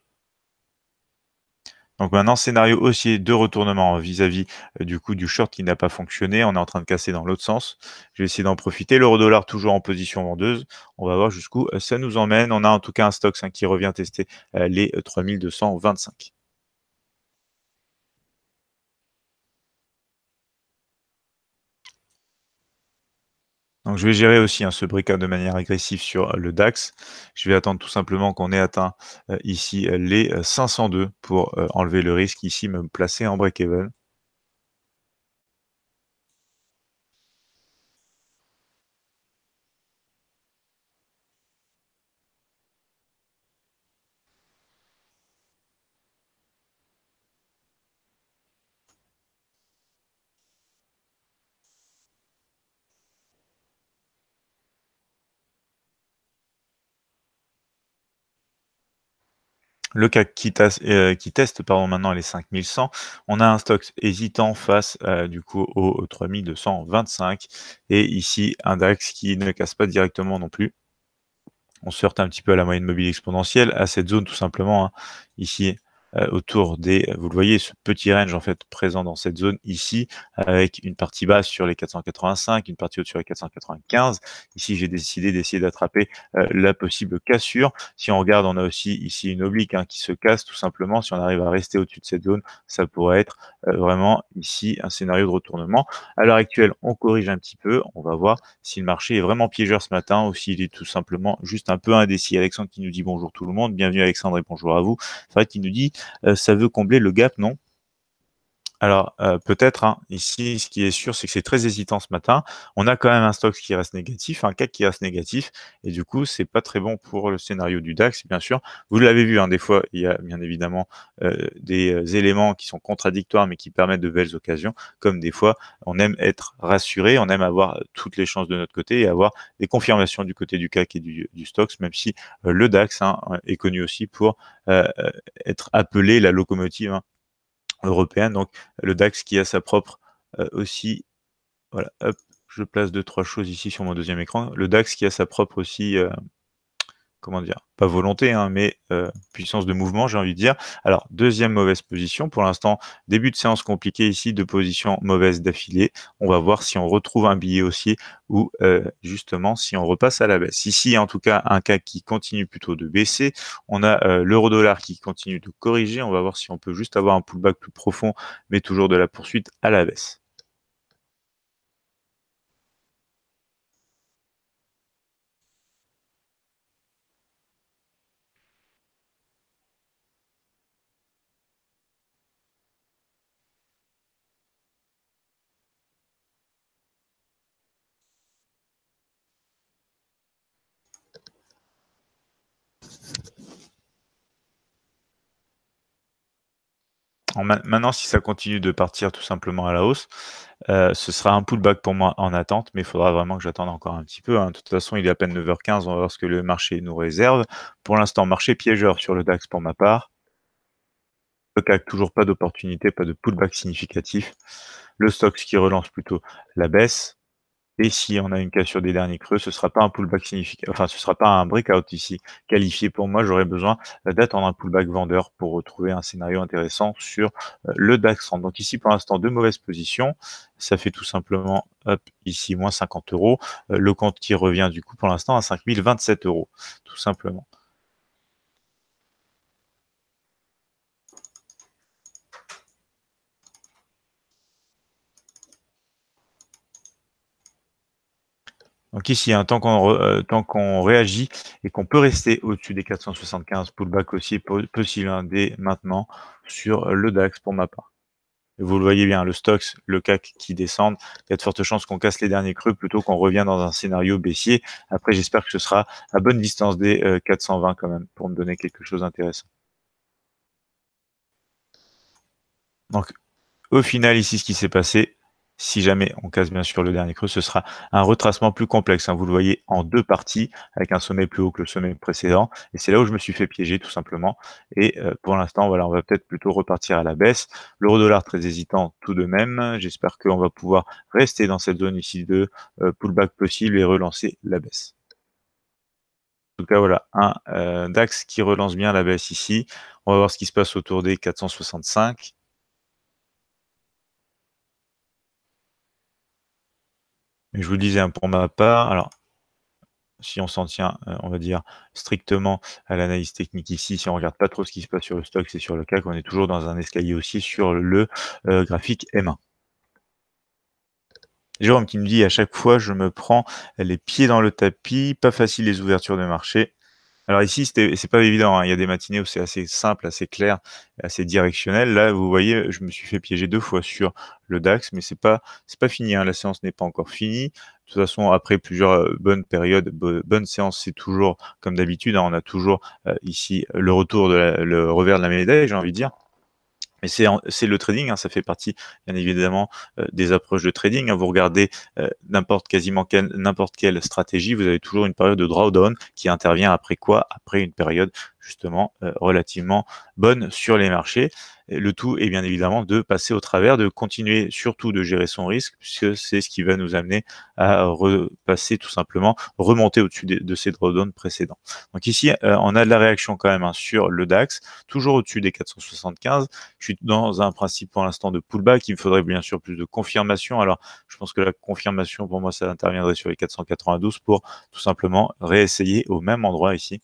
Donc maintenant, scénario haussier, de retournement hein, vis-à-vis euh, du coup du short qui n'a pas fonctionné. On est en train de casser dans l'autre sens. Je vais essayer d'en profiter. L'euro dollar toujours en position vendeuse. On va voir jusqu'où euh, ça nous emmène. On a en tout cas un stock qui revient tester euh, les 3225. Donc je vais gérer aussi hein, ce up de manière agressive sur euh, le DAX. Je vais attendre tout simplement qu'on ait atteint euh, ici les 502 euh, pour enlever le risque, ici me placer en break-even. Le CAC euh, qui, teste pardon, maintenant les 5100, on a un stock hésitant face euh, du coup au 3225 et ici un DAX qui ne casse pas directement non plus. On se un petit peu à la moyenne mobile exponentielle, à cette zone tout simplement. Hein. Ici, euh, autour des, euh, vous le voyez, ce petit range en fait présent dans cette zone ici, avec une partie basse sur les 485, une partie haute sur les 495. Ici, j'ai décidé d'essayer d'attraper euh, la possible cassure. Si on regarde, on a aussi ici une oblique hein, qui se casse tout simplement. Si on arrive à rester au-dessus de cette zone, ça pourrait être vraiment ici un scénario de retournement. À l'heure actuelle, on corrige un petit peu. On va voir si le marché est vraiment piégeur ce matin ou s'il est tout simplement juste un peu indécis. Alexandre qui nous dit bonjour tout le monde. Bienvenue Alexandre et bonjour à vous. C'est vrai qu'il nous dit euh, ça veut combler le gap, non alors euh, peut-être, hein, ici, ce qui est sûr, c'est que c'est très hésitant ce matin. On a quand même un stock qui reste négatif, un CAC qui reste négatif, et du coup, c'est pas très bon pour le scénario du DAX, bien sûr. Vous l'avez vu, hein, des fois, il y a bien évidemment euh, des euh, éléments qui sont contradictoires, mais qui permettent de belles occasions, comme des fois, on aime être rassuré, on aime avoir toutes les chances de notre côté et avoir des confirmations du côté du CAC et du, du même si le DAX hein, est connu aussi pour être appelé la locomotive européen. Donc le DAX qui a sa propre euh, aussi. Voilà, hop, je place deux, trois choses ici sur mon deuxième écran. Le DAX qui a sa propre aussi. Euh, comment dire, pas volonté, hein, mais euh, puissance de mouvement, j'ai envie de dire. Alors, deuxième mauvaise position. Pour l'instant, début de séance compliquée ici, de position mauvaise d'affilée. On va voir si on retrouve un billet haussier ou euh, justement si on repasse à la baisse. Ici, en tout cas, un cas qui continue plutôt de baisser. On a euh, l'euro-dollar qui continue de corriger. On va voir si on peut juste avoir un pullback plus profond, mais toujours de la poursuite à la baisse. maintenant, si ça continue de partir tout simplement à la hausse, euh, ce sera un pullback pour moi en attente, mais il faudra vraiment que j'attende encore un petit peu. Hein. De toute façon, il est à peine 9h15, on va voir ce que le marché nous réserve. Pour l'instant, marché piégeur sur le DAX pour ma part. Le CAC, toujours pas d'opportunité, pas de pullback significatif. Le stock qui relance plutôt la baisse. Et si on a une cassure des derniers creux, ce sera pas un pullback significatif, enfin ce sera pas un breakout ici qualifié pour moi. J'aurais besoin d'attendre un pullback vendeur pour retrouver un scénario intéressant sur euh, le DAX Donc ici pour l'instant deux mauvaises positions. Ça fait tout simplement hop, ici moins 50 euros. Euh, le compte qui revient du coup pour l'instant à 5027 euros, tout simplement. Donc ici, tant qu'on réagit et qu'on peut rester au-dessus des 475, pullback aussi peut s'y hein, dès maintenant sur le DAX pour ma part. vous le voyez bien, le stocks, le CAC qui descendent, il y a de fortes chances qu'on casse les derniers creux plutôt qu'on revient dans un scénario baissier. Après, j'espère que ce sera à bonne distance des 420 euh, quand même pour me donner quelque chose d'intéressant. Donc, au final, ici, ce qui s'est passé, si jamais on casse bien sûr le dernier creux, ce sera un retracement plus complexe. Hein. Vous le voyez en mm. deux parties, avec un sommet plus haut que le sommet précédent. Et c'est là où je me suis fait piéger tout simplement. Et euh, pour l'instant, voilà, on va peut-être plutôt repartir à la baisse. L'euro dollar très hésitant tout de même. J'espère qu'on va pouvoir rester dans cette zone ici de euh, pullback possible et relancer la baisse. En tout cas, voilà, un euh, DAX qui relance bien la baisse ici. On va voir ce qui se passe autour des 465. Mais je vous disais, hein, pour ma part, alors si on s'en tient, euh, on va dire, strictement à l'analyse technique ici, si on ne regarde pas trop ce qui se passe sur le stock, c'est sur le CAC, on est toujours dans un escalier aussi sur le euh, graphique M1. Jérôme qui me dit à chaque fois je me prends les pieds dans le tapis, pas facile les ouvertures de marché. Alors ici, c'est pas évident. Hein. Il y a des matinées où c'est assez simple, assez clair, assez directionnel. Là, vous voyez, je me suis fait piéger deux fois sur le DAX, mais c'est pas c'est pas fini. Hein. La séance n'est pas encore finie. De toute façon, après plusieurs euh, bonnes périodes, bonnes séances, c'est toujours comme d'habitude. Hein. on a toujours euh, ici le retour de le revers de la médaille, j'ai envie de dire. Mais c'est le trading, hein, ça fait partie bien évidemment euh, des approches de trading. Hein. Vous regardez euh, n'importe quasiment n'importe quelle stratégie, vous avez toujours une période de drawdown qui intervient après quoi Après une période justement euh, relativement bonne sur les marchés. Le tout est bien évidemment de passer au travers, de continuer surtout de gérer son risque, puisque c'est ce qui va nous amener à repasser tout simplement, remonter au-dessus de, ces drawdowns précédents. Donc ici, euh, on a de la réaction quand même hein, sur le DAX, toujours au-dessus des 475. Je suis dans un principe pour l'instant de pullback, il me faudrait bien sûr plus de confirmation. Alors je pense que la confirmation pour moi, ça interviendrait sur les 492 pour tout simplement réessayer au même endroit ici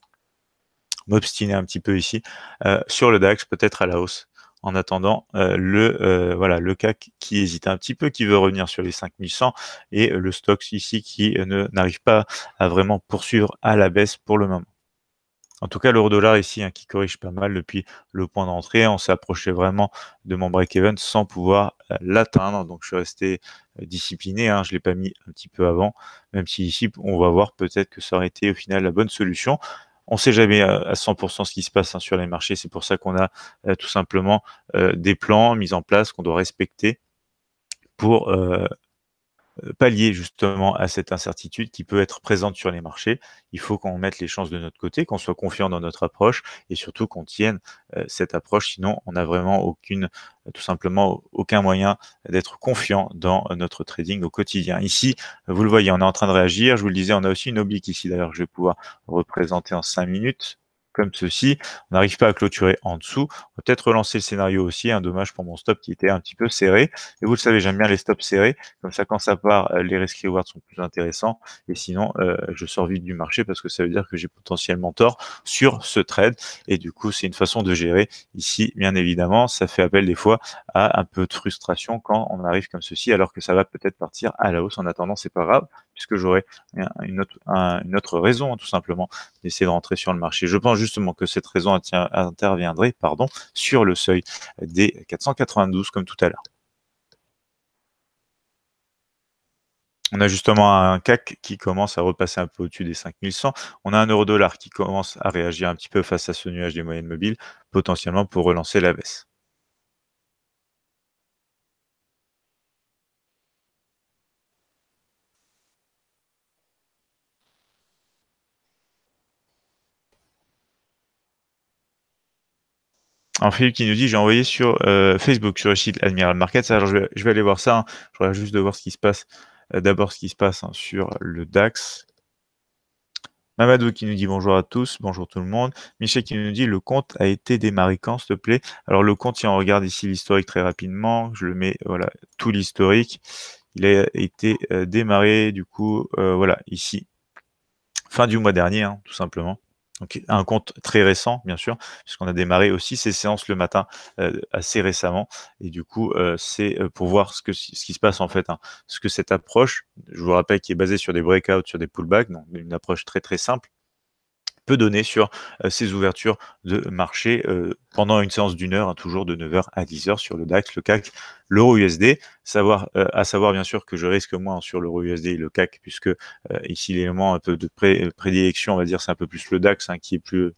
m'obstiner un petit peu ici, euh, sur le DAX, peut-être à la hausse. En attendant, euh, le, euh, voilà, le CAC qui hésite un petit peu, qui veut revenir sur les 5100 et le Stoxx ici qui ne n'arrive pas à vraiment poursuivre à la baisse pour le moment. En tout cas, l'euro dollar ici hein, qui corrige pas mal depuis le point d'entrée. On s'approchait vraiment de mon break-even sans pouvoir l'atteindre. Donc, je suis resté discipliné. Hein. Je ne l'ai pas mis un petit peu avant, même si ici, on va voir peut-être que ça aurait été au final la bonne solution. On ne sait jamais euh, à 100% ce qui se passe hein, sur les marchés. C'est pour ça qu'on a euh, tout simplement euh, des plans mis en place qu'on doit respecter pour euh, pallier justement à cette incertitude qui peut être présente sur les marchés. Il faut qu'on mette les chances de notre côté, qu'on soit confiant dans notre approche et surtout qu'on tienne euh, cette approche. Sinon, on n'a vraiment aucune, euh, tout simplement aucun moyen d'être confiant dans notre trading au quotidien. Ici, vous le voyez, on est en train de réagir. Je vous le disais, on a aussi une oblique ici d'ailleurs je vais pouvoir représenter en cinq minutes comme ceci. On n'arrive pas à clôturer en dessous. On peut-être relancer le scénario aussi. Un hein. dommage pour mon stop qui était un petit peu serré. Et vous le savez, j'aime bien les stops serrés. Comme ça, quand ça part, euh, les risk rewards sont plus intéressants. Et sinon, euh, je sors vite du marché parce que ça veut dire que j'ai potentiellement tort sur ce trade. Et du coup, c'est une façon de gérer ici, bien évidemment. Ça fait appel des fois à un peu de frustration quand on arrive comme ceci, alors que ça va peut-être partir à la hausse. En attendant, c'est pas grave puisque j'aurais une autre, autre raison, tout simplement, d'essayer de rentrer sur le marché. Je pense justement que cette raison interviendrait pardon, sur le seuil des 492, comme tout à l'heure. On a justement un CAC qui commence à repasser un peu au-dessus des 5100. On a un euro dollar qui commence à réagir un petit peu face à ce nuage des moyennes mobiles, potentiellement pour relancer la baisse. en Philippe qui nous dit j'ai envoyé sur euh, Facebook sur le site Admiral Markets. Alors je vais, aller voir ça. Hein. Je regarde juste de voir ce qui se passe. Euh, d'abord ce qui se passe hein, sur le DAX. Mamadou qui nous dit bonjour à tous, bonjour tout le monde. Michel qui nous dit le compte a été démarré quand s'il te plaît. Alors le compte, si on regarde ici l'historique très rapidement, je le mets voilà tout l'historique. Il a été euh, démarré du coup voilà ici fin du mois dernier hein, tout simplement donc un compte très récent, bien sûr, puisqu'on a démarré aussi ces séances le matin euh, assez récemment. Et du coup, euh, c'est euh, pour voir ce, que, ce qui se passe en fait, hein. ce que cette approche, je vous rappelle, qui est basée sur des breakouts, sur des pullbacks, donc une approche très très simple, donner sur euh, ces ouvertures de marché euh, pendant une séance d'une heure, hein, toujours de 9h à 10h sur le DAX, le CAC, l'euro USD. Savoir, euh, à savoir bien sûr que je risque moins hein, sur l'euro USD et le CAC, puisque ici l'élément un peu de prédilection, on va dire, c'est un peu plus le DAX hein, qui est plus,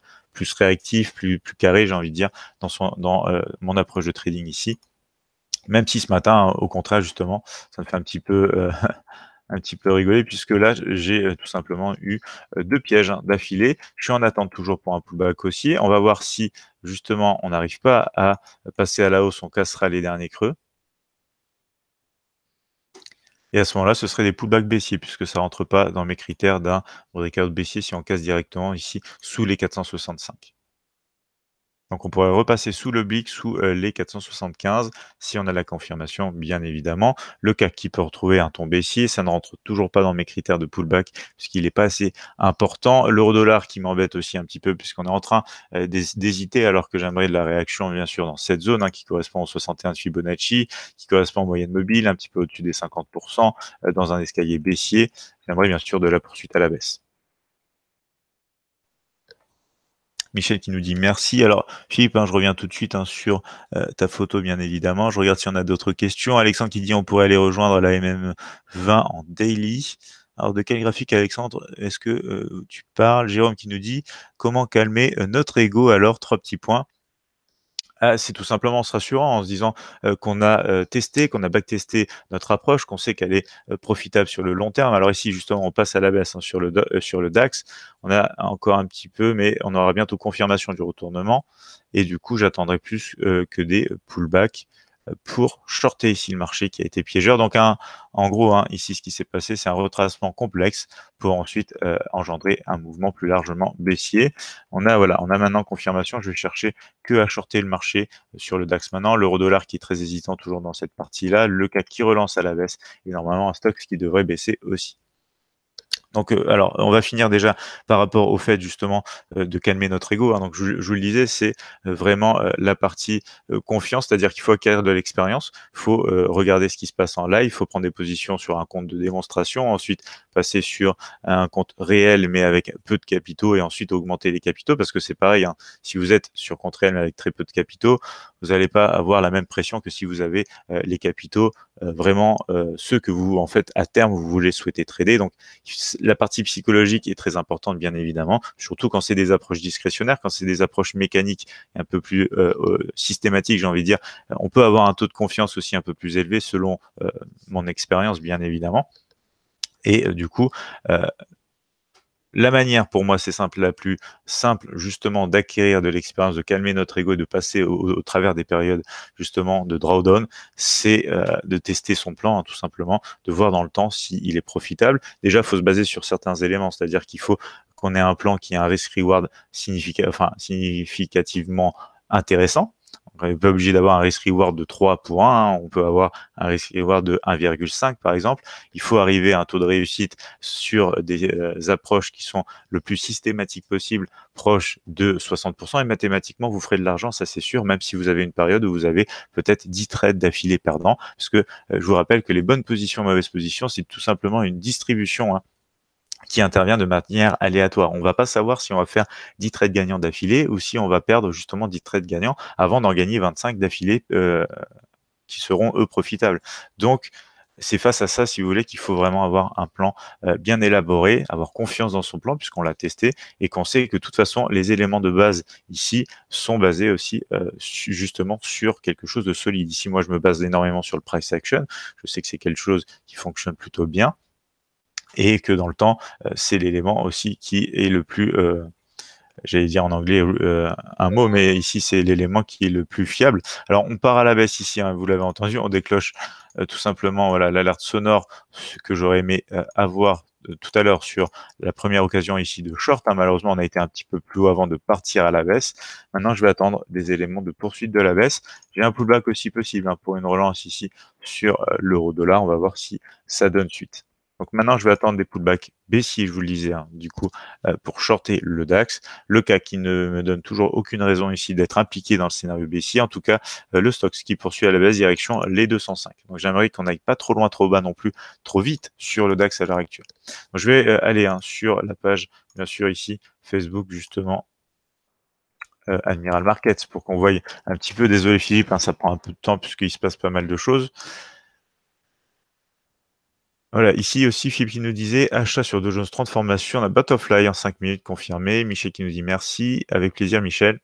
réactif, plus, carré, j'ai envie de dire, dans, son, dans mon approche de trading ici. Même si ce matin, au contraire, justement, ça me fait un petit peu un petit peu rigolé, puisque là, j'ai euh, tout simplement eu euh, deux pièges hein, d'affilée. Je suis en attente toujours pour un pullback haussier. On va voir si justement on n'arrive pas à passer à la hausse, on cassera les derniers creux. Et à ce moment-là, ce serait des pullbacks baissiers, puisque ça ne rentre pas dans mes critères d'un breakout baissier si on casse directement ici sous les 465. Donc on pourrait repasser sous le l'oblique, sous euh, les 475, si on a la confirmation, bien évidemment. Le CAC qui peut retrouver un ton baissier, ça ne rentre toujours pas dans mes critères de pullback, puisqu'il n'est pas assez important. L'euro dollar qui m'embête aussi un petit peu, puisqu'on est en train euh, d'hésiter, alors que j'aimerais de la réaction, bien sûr, dans cette zone hein, qui correspond au 61 de Fibonacci, qui correspond en moyenne mobile, un petit peu au-dessus des 50%, euh, dans un escalier baissier. J'aimerais bien sûr de la poursuite à la baisse. Michel qui nous dit merci. Alors, Philippe, hein, je reviens tout de suite hein, sur euh, ta photo, bien évidemment. Je regarde si y en a d'autres questions. Alexandre qui dit on pourrait aller rejoindre la MM20 en daily. Alors, de quel graphique, Alexandre, est-ce que euh, tu parles Jérôme qui nous dit comment calmer euh, notre ego Alors, trois petits points. Ah, c'est tout simplement en se rassurant, en se disant qu'on a testé, qu'on a backtesté notre approche, qu'on sait qu'elle est profitable sur le long terme. Alors ici, justement, on passe à la baisse hein, sur, le, sur le DAX. On a encore un petit peu, mais on aura bientôt confirmation du retournement. Et du coup, j'attendrai plus que des pullbacks pour shorter ici le marché qui a été piégeur. Donc, un, en gros, hein, ici, ce qui s'est passé, c'est un retracement complexe pour ensuite euh, engendrer un mouvement plus largement baissier. On a, voilà, on a maintenant confirmation. Je vais chercher que à shorter le marché sur le DAX maintenant. L'euro dollar qui est très hésitant toujours dans cette partie-là. Le CAC qui relance à la baisse et normalement un stock qui devrait baisser aussi. Donc, euh, alors, on va finir déjà par rapport au fait justement euh, de calmer notre ego. Hein. Donc, je, vous le disais, c'est euh, vraiment la partie confiance, c'est-à-dire qu'il faut acquérir de l'expérience, il faut regarder ce qui se passe en live, il faut prendre des positions sur un compte de démonstration, ensuite passer sur un compte réel mais avec peu de capitaux et ensuite augmenter les capitaux parce que c'est pareil. Hein. Si vous êtes sur compte réel mais avec très peu de capitaux, vous n'allez pas avoir la même pression que si vous avez les capitaux euh, vraiment euh, ceux que vous, en fait, à terme, vous voulez souhaiter trader. Donc, la partie psychologique est très importante, bien évidemment, surtout quand c'est des approches discrétionnaires, quand c'est des approches mécaniques un peu plus euh, systématiques, j'ai envie de dire. On peut avoir un taux de confiance aussi un peu plus élevé selon mon expérience, bien évidemment. Et du coup, la manière, pour moi, c'est simple, la plus simple, justement, d'acquérir de l'expérience, de calmer notre ego et de passer au, travers des périodes, justement, de drawdown, c'est euh, de tester son plan, hein, tout simplement, de voir dans le temps s'il est profitable. Déjà, il faut se baser sur certains éléments, c'est-à-dire qu'il faut qu'on ait un plan qui a un risk-reward significativement intéressant, on n'est pas obligé d'avoir un risk reward de 3 pour 1, hein. on peut avoir un risk reward de 1,5 par exemple. Il faut arriver à un taux de réussite sur des euh, approches qui sont le plus systématiques possible, proche de 60%, et mathématiquement, vous ferez de l'argent, ça c'est sûr, même si vous avez une période où vous avez peut-être 10 trades d'affilée perdants, parce que euh, je vous rappelle que les bonnes positions, mauvaises positions, c'est tout simplement une distribution. Hein qui intervient de manière aléatoire. On ne va pas savoir si on va faire 10 trades gagnants d'affilée ou si on va perdre justement 10 trades gagnants avant d'en gagner 25 d'affilée euh, qui seront eux profitables. Donc, c'est face à ça, si vous voulez, qu'il faut vraiment avoir un plan euh, bien élaboré, avoir confiance dans son plan puisqu'on l'a testé et qu'on sait que de toute façon, les éléments de base ici sont basés aussi euh, justement sur quelque chose de solide. Ici, moi, je me base énormément sur le price action. Je sais que c'est quelque chose qui fonctionne plutôt bien et que dans le temps, euh, c'est l'élément aussi qui est le plus, euh, j'allais dire en anglais euh, un mot, mais ici c'est l'élément qui est le plus fiable. Alors on part à la baisse ici, hein, vous l'avez entendu, on déclenche tout simplement l'alerte sonore ce que j'aurais aimé avoir tout à l'heure sur la première occasion ici de short. Hein, malheureusement, on a été un petit peu plus haut avant de partir à la baisse. Maintenant, je vais attendre des éléments de poursuite de la baisse. J'ai un pullback aussi possible hein, pour une relance ici sur l'euro dollar. On va voir si ça donne suite. Donc maintenant, je vais attendre des pullbacks baissiers, je vous le disais, hein, du coup, euh, pour shorter le DAX. Le cas qui ne me donne toujours aucune raison ici d'être impliqué dans le scénario baissier. En tout cas, euh, le stock ce qui poursuit à la baisse direction les 205. Donc j'aimerais qu'on n'aille pas trop loin, trop bas non plus, trop vite sur le DAX à l'heure actuelle. je vais euh, aller hein, sur la page, bien sûr, ici, Facebook, justement, Admiral Markets, pour qu'on voie un petit peu, désolé Philippe, hein, ça prend un peu de temps puisqu'il se passe pas mal de choses. Voilà, ici aussi, Philippe qui nous disait achat sur Dojo 30 formation la butterfly en 5 minutes confirmé. Michel qui nous dit merci, avec plaisir Michel.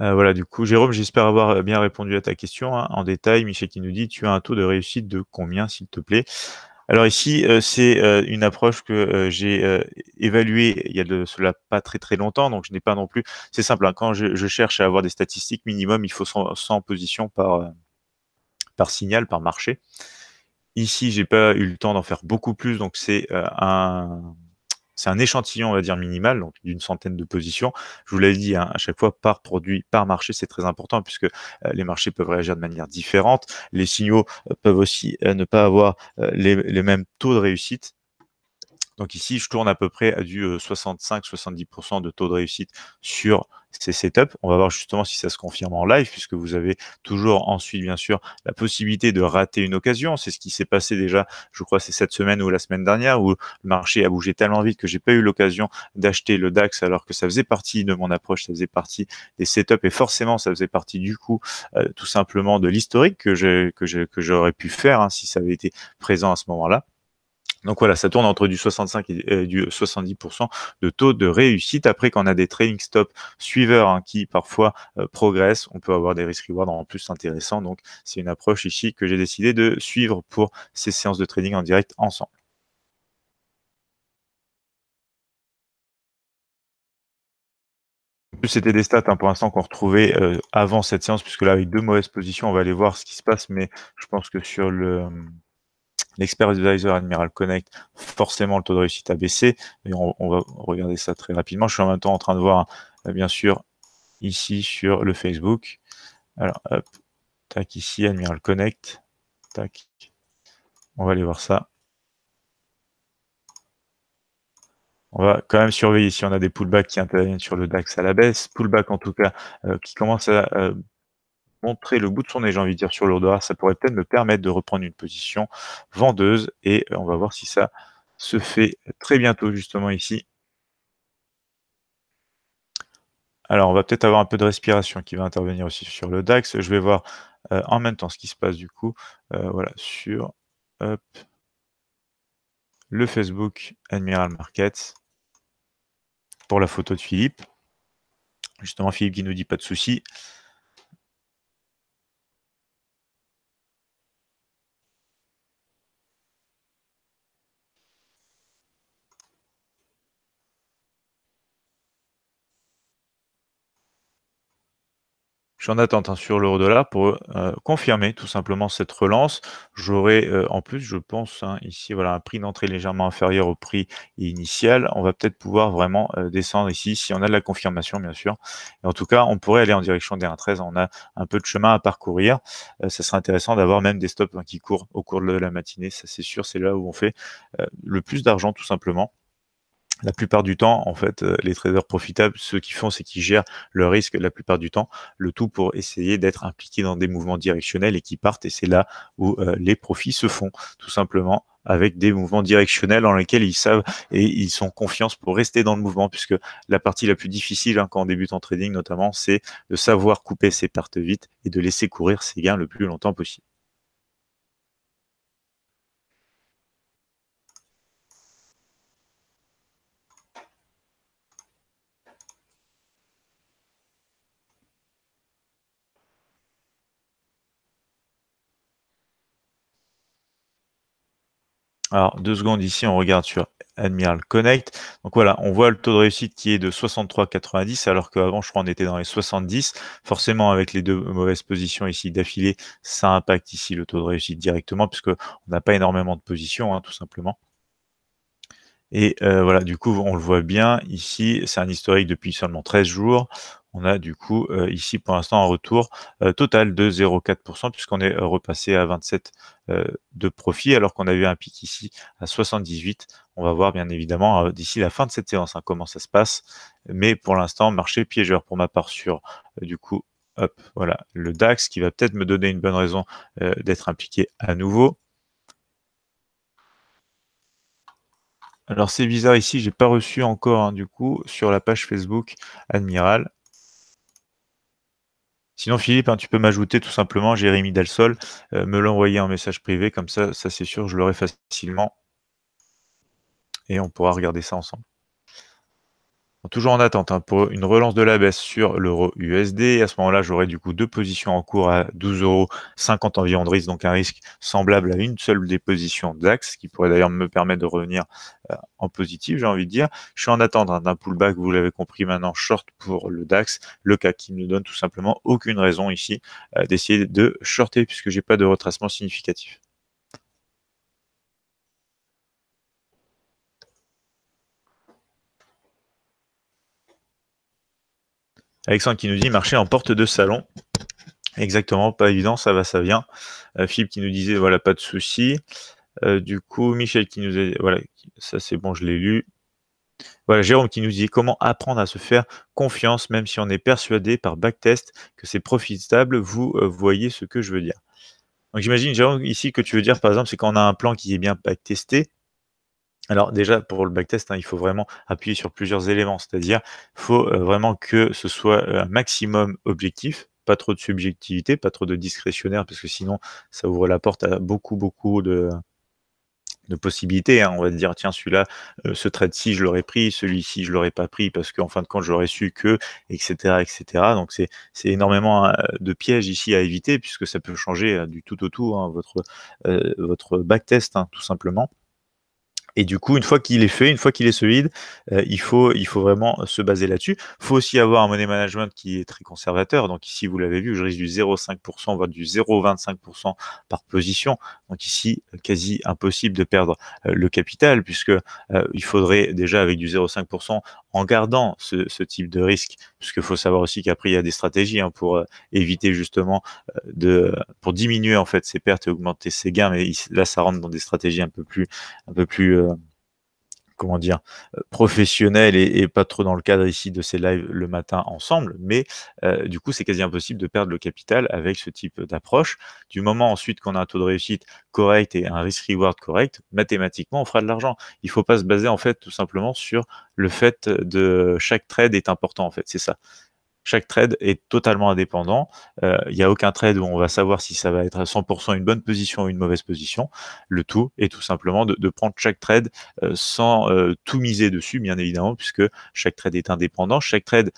Euh, voilà, du coup, Jérôme, j'espère avoir bien répondu à ta question hein, en détail. Michel qui nous dit tu as un taux de réussite de combien, s'il te plaît alors ici, euh, c'est euh, une approche que j'ai évaluée il y a de cela pas très très longtemps, donc je n'ai pas non plus. C'est simple, hein, quand je, cherche à avoir des statistiques minimum, il faut 100, 100 positions par, par signal, par marché. Ici, j'ai pas eu le temps d'en faire beaucoup plus, donc c'est euh, un c'est un échantillon, on va dire, minimal, donc d'une centaine de positions. Je vous l'avais dit, hein, à chaque fois, par produit, par marché, c'est très important puisque euh, les marchés peuvent réagir de manière différente. Les signaux euh, peuvent aussi ne pas avoir les, les, mêmes taux de réussite. Donc ici, je tourne à peu près à du 65-70% de taux de réussite sur ces setups. On va voir justement si ça se confirme en live, puisque vous avez toujours ensuite, bien sûr, la possibilité de rater une occasion. C'est ce qui s'est passé déjà, je crois, c'est cette semaine ou la semaine dernière, où le marché a bougé tellement vite que j'ai pas eu l'occasion d'acheter le DAX alors que ça faisait partie de mon approche, ça faisait partie des setups et forcément, ça faisait partie du coup, euh, tout simplement de l'historique que j'aurais que pu faire hein, si ça avait été présent à ce moment-là. Donc voilà, ça tourne entre du 65 et du 70% de taux de réussite. Après, quand on a des trading stop suiveurs hein, qui parfois euh, progressent, on peut avoir des risk rewards en plus intéressants. Donc c'est une approche ici que j'ai décidé de suivre pour ces séances de trading en direct ensemble. c'était des stats hein, pour l'instant qu'on retrouvait euh, avant cette séance, puisque là, avec deux mauvaises positions, on va aller voir ce qui se passe, mais je pense que sur le... L'expert advisor Admiral Connect, forcément le taux de réussite a baissé. on, va regarder ça très rapidement. Je suis en même temps en train de voir, euh, bien sûr, ici sur le Facebook. Alors, hop, tac, ici, Admiral Connect. Tac. On va aller voir ça. On va quand même surveiller si on a des pullbacks qui interviennent sur le DAX à la baisse. Pullback en tout cas euh, qui commence à euh, montrer le bout de son nez, j'ai envie de dire, sur l'odeur, ça pourrait peut-être me permettre de reprendre une position vendeuse. Et euh, on va voir si ça se fait très bientôt, justement, ici. Alors, on va peut-être avoir un peu de respiration qui va intervenir aussi sur le DAX. Je vais voir euh, en même temps ce qui se passe, du coup. Euh, voilà, sur le Facebook Admiral Markets pour la photo de Philippe. Justement, Philippe qui nous dit pas de soucis. Je suis en attente hein, sur l'euro dollar pour euh, confirmer tout simplement cette relance. J'aurai euh, en plus, je pense, hein, ici, voilà, un prix d'entrée légèrement inférieur au prix initial. On va peut-être pouvoir vraiment euh, descendre ici si on a de la confirmation, bien sûr. Et en tout cas, on pourrait aller en direction des 1,13. On a un peu de chemin à parcourir. ça serait intéressant d'avoir même des stops hein, qui courent au cours de la matinée. Ça, c'est sûr, c'est là où on fait le plus d'argent, tout simplement la plupart du temps, en fait, euh, les traders profitables, ce qu'ils font, c'est qu'ils gèrent le risque la plupart du temps, le tout pour essayer d'être impliqués dans des mouvements directionnels et qui partent. Et c'est là où euh, les profits se font, tout simplement avec des mouvements directionnels dans lesquels ils savent et ils sont confiance pour rester dans le mouvement, puisque la partie la plus difficile hein, quand on débute en trading notamment, c'est de savoir couper ses pertes vite et de laisser courir ses gains le plus longtemps possible. Alors, deux secondes ici, on regarde sur Admiral Connect. Donc voilà, on voit le taux de réussite qui est de 63,90, alors qu'avant, je crois, on était dans les 70. Forcément, avec les deux mauvaises positions ici d'affilée, ça impacte ici le taux de réussite directement, puisqu'on n'a pas énormément de positions, hein, tout simplement. Et euh, voilà, du coup, on le voit bien ici, c'est un historique depuis seulement 13 jours on a du coup euh, ici pour l'instant un retour euh, total de 0,4% puisqu'on est euh, repassé à 27 de profit alors qu'on a eu un pic ici à 78. On va voir bien évidemment d'ici la fin de cette séance hein, comment ça se passe. Mais pour l'instant, marché piégeur pour ma part sur du coup hop, voilà, le DAX qui va peut-être me donner une bonne raison d'être impliqué à nouveau. Alors c'est bizarre ici, j'ai pas reçu encore hein, du coup sur la page Facebook Admiral. Sinon, Philippe, hein, tu peux m'ajouter tout simplement Jérémy Dalsol, euh, me l'envoyer en message privé, comme ça, ça c'est sûr, je l'aurai facilement. Et on pourra regarder ça ensemble toujours en attente hein, pour une relance de la baisse sur l'euro USD. À ce moment-là, j'aurai du coup deux positions en cours à 12,50 euros environ de risque, donc un risque semblable à une seule des positions DAX, qui pourrait d'ailleurs me permettre de revenir euh, en positif, j'ai envie de dire. Je suis en attente hein, d'un pullback, vous l'avez compris maintenant, short pour le DAX, le cas qui ne donne tout simplement aucune raison ici euh, d'essayer de shorter puisque j'ai pas de retracement significatif. Alexandre qui nous dit marcher en porte de salon. Exactement, pas évident, ça va, ça vient. Euh, Philippe qui nous disait voilà, pas de souci. Euh, du coup, Michel qui nous a voilà, ça c'est bon, je l'ai lu. Voilà, Jérôme qui nous dit comment apprendre à se faire confiance, même si on est persuadé par backtest que c'est profitable, vous euh, voyez ce que je veux dire. Donc j'imagine, Jérôme, ici que tu veux dire, par exemple, c'est quand on a un plan qui est bien backtesté, alors déjà, pour le backtest, hein, il faut vraiment appuyer sur plusieurs éléments, c'est-à-dire faut euh, vraiment que ce soit euh, un maximum objectif, pas trop de subjectivité, pas trop de discrétionnaire, parce que sinon ça ouvre la porte à beaucoup, beaucoup de, possibilités. Hein. On va dire, tiens, celui-là, euh, ce trait-ci, je l'aurais pris, celui-ci, je l'aurais pas pris parce qu'en fin de compte, j'aurais su que, etc., etc. Donc, c'est énormément hein, de pièges ici à éviter puisque ça peut changer du tout au tout votre, votre backtest, tout simplement. Et du coup, une fois qu'il est fait, une fois qu'il est solide, euh, il, faut, il faut vraiment se baser là-dessus. Il faut aussi avoir un money management qui est très conservateur. Donc ici, vous l'avez vu, je risque du 0,5%, voire du 0,25% par position. Donc ici, quasi impossible de perdre euh, le capital, puisque euh, il faudrait déjà avec du 0,5%, en gardant ce, type de risque, puisqu'il faut savoir aussi qu'après il y a des stratégies hein, pour euh, éviter justement euh, de, pour diminuer en fait ses pertes et augmenter ses gains, mais là ça rentre dans des stratégies un peu plus, un peu plus euh, comment dire, euh, professionnel et, pas trop dans le cadre ici de ces lives le matin ensemble, mais euh, du coup, c'est quasi impossible de perdre le capital avec ce type d'approche. Du moment ensuite qu'on a un taux de réussite correct et un risk-reward correct, mathématiquement, on fera de l'argent. Il ne faut pas se baser en fait tout simplement sur le fait de chaque trade est important en fait, c'est ça. Chaque trade est totalement indépendant. Euh, il n'y a aucun trade où on va savoir si ça va être à 100% une bonne position ou une mauvaise position. Le tout est tout simplement de, prendre chaque trade euh, sans euh, tout miser dessus, bien évidemment, puisque chaque trade est indépendant. Chaque trade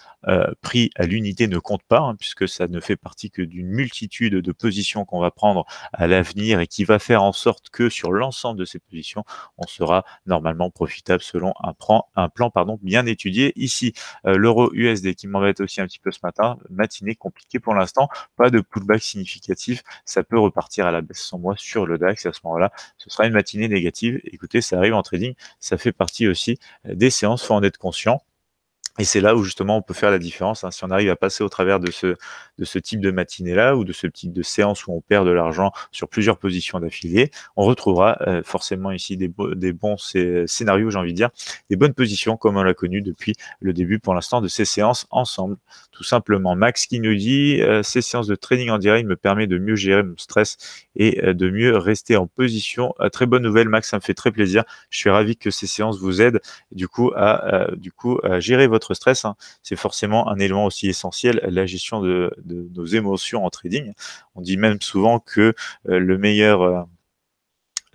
pris à l'unité ne compte pas, hein, puisque ça ne fait partie que d'une multitude de positions qu'on va prendre à l'avenir et qui va faire en sorte que sur l'ensemble de ces positions, on sera normalement profitable selon un, plan, bien étudié. Ici, l'euro USD qui m'embête aussi un petit peu ce matin. Matinée compliquée pour l'instant. Pas de pullback significatif. Ça peut repartir à la baisse sans moi sur le DAX. à ce moment-là, ce sera une matinée négative. Écoutez, ça arrive en trading. Ça fait partie aussi des séances. Faut en être conscient. Et c'est là où justement on peut faire la différence. Hein. Si on arrive à passer au travers de ce, de ce type de matinée-là ou de ce type de séance où on perd de l'argent sur plusieurs positions d'affiliés, on retrouvera euh, forcément ici des, des bons scénarios, j'ai envie de dire, des bonnes positions comme on l'a connu depuis le début pour l'instant de ces séances ensemble. Tout simplement, Max qui nous dit, euh, ces séances de training en direct me permet de mieux gérer mon stress et euh, de mieux rester en position. très bonne nouvelle, Max, ça me fait très plaisir. Je suis ravi que ces séances vous aident du coup à, du coup, à gérer votre stress. Hein. C'est forcément un élément aussi essentiel, la gestion de, de nos émotions en trading. On dit même souvent que euh, le meilleur euh,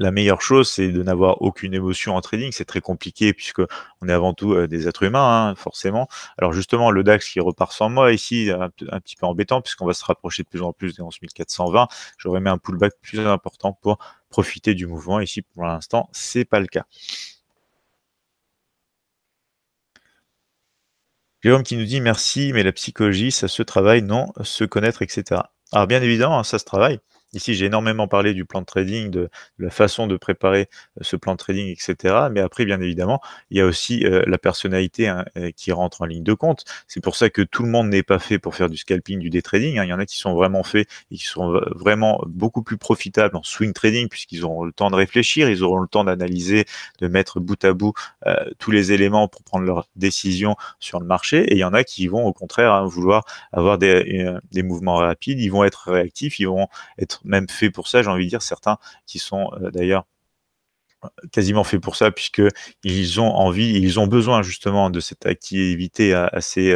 la meilleure chose, c'est de n'avoir aucune émotion en trading. C'est très compliqué puisque on est avant tout euh, des êtres humains, hein, forcément. Alors justement, le DAX qui repart sans moi ici, un, petit peu embêtant puisqu'on va se rapprocher de plus en plus des 420. J'aurais mis un pullback plus important pour profiter du mouvement. Ici, pour l'instant, c'est pas le cas. Jérôme qui nous dit merci, mais la psychologie, ça se travaille, non, se connaître, etc. Alors bien évidemment, hein, ça se travaille. Ici, j'ai énormément parlé du plan de trading, de, la façon de préparer euh, ce plan de trading, etc. Mais après, bien évidemment, il y a aussi euh, la personnalité hein, euh, qui rentre en ligne de compte. C'est pour ça que tout le monde n'est pas fait pour faire du scalping, du day trading. Hein. Il y en a qui sont vraiment faits et qui sont vraiment beaucoup plus profitables en swing trading puisqu'ils auront le temps de réfléchir, ils auront le temps d'analyser, de mettre bout à bout tous les éléments pour prendre leurs décisions sur le marché. Et il y en a qui vont au contraire hein, vouloir avoir des mouvements rapides, ils vont être réactifs, ils vont être même fait pour ça, j'ai envie de dire, certains qui sont euh, d'ailleurs quasiment faits pour ça, puisque ils ont envie, ils ont besoin justement de cette activité assez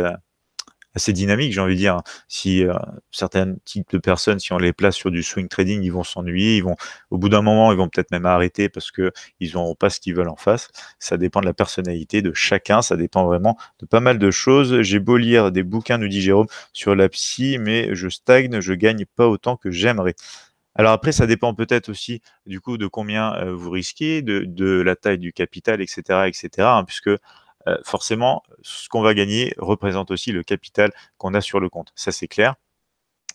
assez dynamique, j'ai envie de dire. Si euh, certains types de personnes, si on les place sur du swing trading, ils vont s'ennuyer, ils vont, au bout d'un moment, ils vont peut-être même arrêter parce que ils n'auront pas ce qu'ils veulent en face. Ça dépend de la personnalité de chacun, ça dépend vraiment de pas mal de choses. J'ai beau lire des bouquins, nous dit Jérôme, sur la psy, mais je stagne, je gagne pas autant que j'aimerais. Alors après, ça dépend peut-être aussi du coup de combien euh, vous risquez, de, la taille du capital, etc., etc., hein, puisque euh, forcément, ce qu'on va gagner représente aussi le capital qu'on a sur le compte. Ça, c'est clair.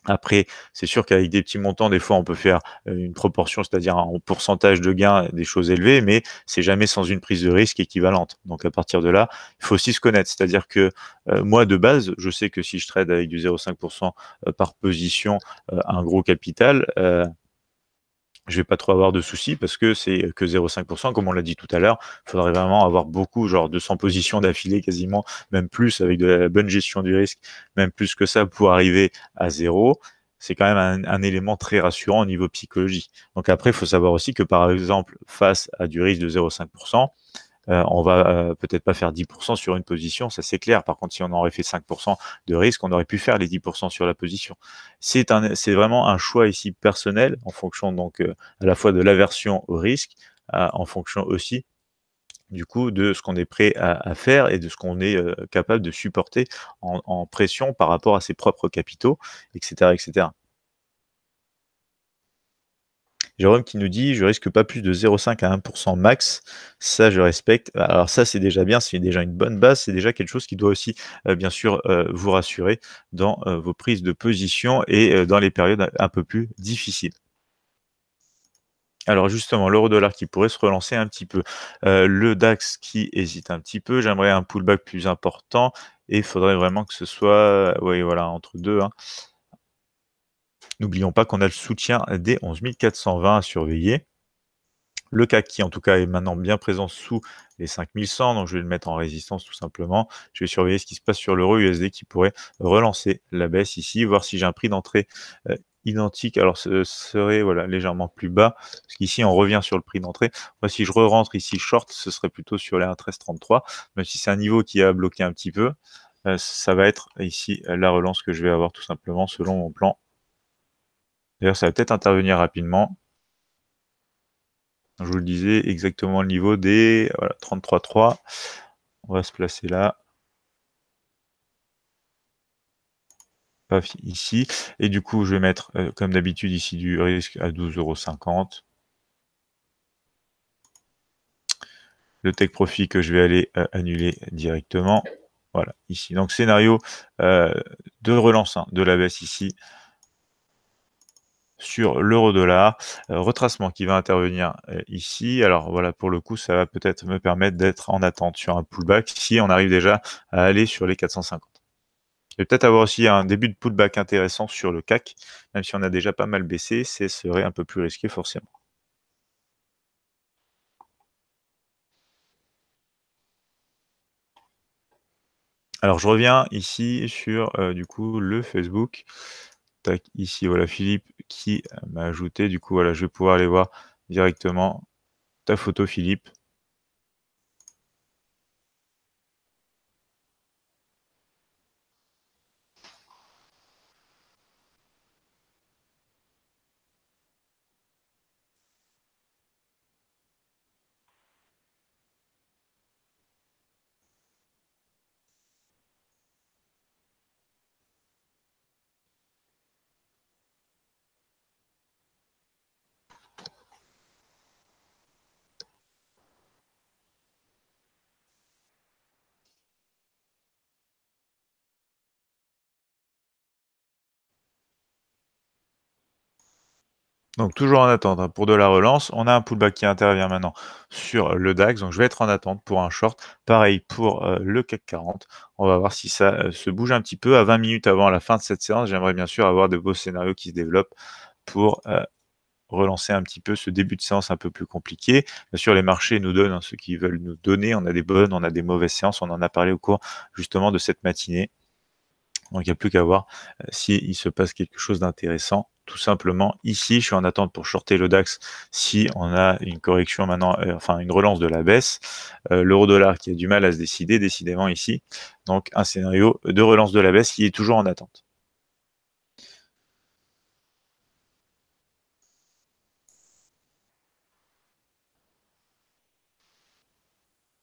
Après, c'est sûr qu'avec des petits montants, des fois, on peut faire euh, une proportion, c'est-à-dire un pourcentage de gain des choses élevées, mais c'est jamais sans une prise de risque équivalente. Donc, à partir de là, il faut aussi se connaître. C'est-à-dire que euh, moi, de base, je sais que si je trade avec du 0,5% par position un gros capital, je vais pas trop avoir de soucis parce que c'est que 0,5%, comme on l'a dit tout à l'heure. Il faudrait vraiment avoir beaucoup, genre 200 positions d'affilée quasiment, même plus avec de la bonne gestion du risque, même plus que ça pour arriver à zéro. C'est quand même un, un, élément très rassurant au niveau psychologie. Donc après, il faut savoir aussi que par exemple, face à du risque de 0,5%, euh, on va euh, peut-être pas faire 10% sur une position, ça c'est clair. Par contre, si on aurait fait 5% de risque, on aurait pu faire les 10% sur la position. C'est un, c'est vraiment un choix ici personnel en fonction donc euh, à la fois de l'aversion au risque, en fonction aussi du coup de ce qu'on est prêt à, faire et de ce qu'on est capable de supporter en, en, pression par rapport à ses propres capitaux, etc. etc. Jérôme qui nous dit, je risque pas plus de 0,5 à 1% max. Ça, je respecte. Alors ça, c'est déjà bien, c'est déjà une bonne base, c'est déjà quelque chose qui doit aussi, euh, bien sûr, euh, vous rassurer dans euh, vos prises de position et dans les périodes un peu plus difficiles. Alors justement, l'euro dollar qui pourrait se relancer un petit peu, le DAX qui hésite un petit peu, j'aimerais un pullback plus important et il faudrait vraiment que ce soit, oui voilà, entre deux. Hein. N'oublions pas qu'on a le soutien des 11 420 à surveiller. Le CAC qui en tout cas est maintenant bien présent sous les 5100, donc je vais le mettre en résistance tout simplement. Je vais surveiller ce qui se passe sur l'euro USD qui pourrait relancer la baisse ici, voir si j'ai un prix d'entrée euh, identique. Alors ce serait voilà, légèrement plus bas, parce qu'ici on revient sur le prix d'entrée. Moi si je re-rentre ici short, ce serait plutôt sur les 1.333, même si c'est un niveau qui a bloqué un petit peu. Euh, ça va être ici la relance que je vais avoir tout simplement selon mon plan D'ailleurs, ça va peut-être intervenir rapidement. Je vous le disais, exactement le niveau des 33.3 On va se placer là. Paf, ici. Et du coup, je vais mettre, euh, comme d'habitude, ici du risque à 12,50€. Le tech profit que je vais aller euh, annuler directement. Voilà, ici. Donc, scénario euh, de relance hein, de la baisse ici sur l'euro-dollar. Euh, retracement qui va intervenir euh, ici. Alors voilà, pour le coup, ça va peut-être me permettre d'être en attente sur un pullback si on arrive déjà à aller sur les 450. Et peut-être avoir aussi un début de pullback intéressant sur le CAC, même si on a déjà pas mal baissé, ce serait un peu plus risqué forcément. Alors je reviens ici sur euh, du coup le Facebook. Tac, ici voilà Philippe qui m'a ajouté. Du coup, voilà, je vais pouvoir aller voir directement ta photo, Philippe. Donc toujours en attente hein, pour de la relance. On a un pullback qui intervient maintenant sur le DAX. Donc je vais être en attente pour un short. Pareil pour euh, le CAC 40. On va voir si ça euh, se bouge un petit peu. À 20 minutes avant la fin de cette séance, j'aimerais bien sûr avoir de beaux scénarios qui se développent pour euh, relancer un petit peu ce début de séance un peu plus compliqué. Bien sûr, les marchés nous donnent hein, ce qu'ils veulent nous donner. On a des bonnes, on a des mauvaises séances. On en a parlé au cours justement de cette matinée. Donc il n'y a plus qu'à voir euh, si s'il se passe quelque chose d'intéressant. Tout simplement, ici, je suis en attente pour shorter le DAX si on a une correction maintenant, euh, enfin une relance de la baisse. Euh, l'euro dollar qui a du mal à se décider, décidément ici. Donc un scénario de relance de la baisse qui est toujours en attente.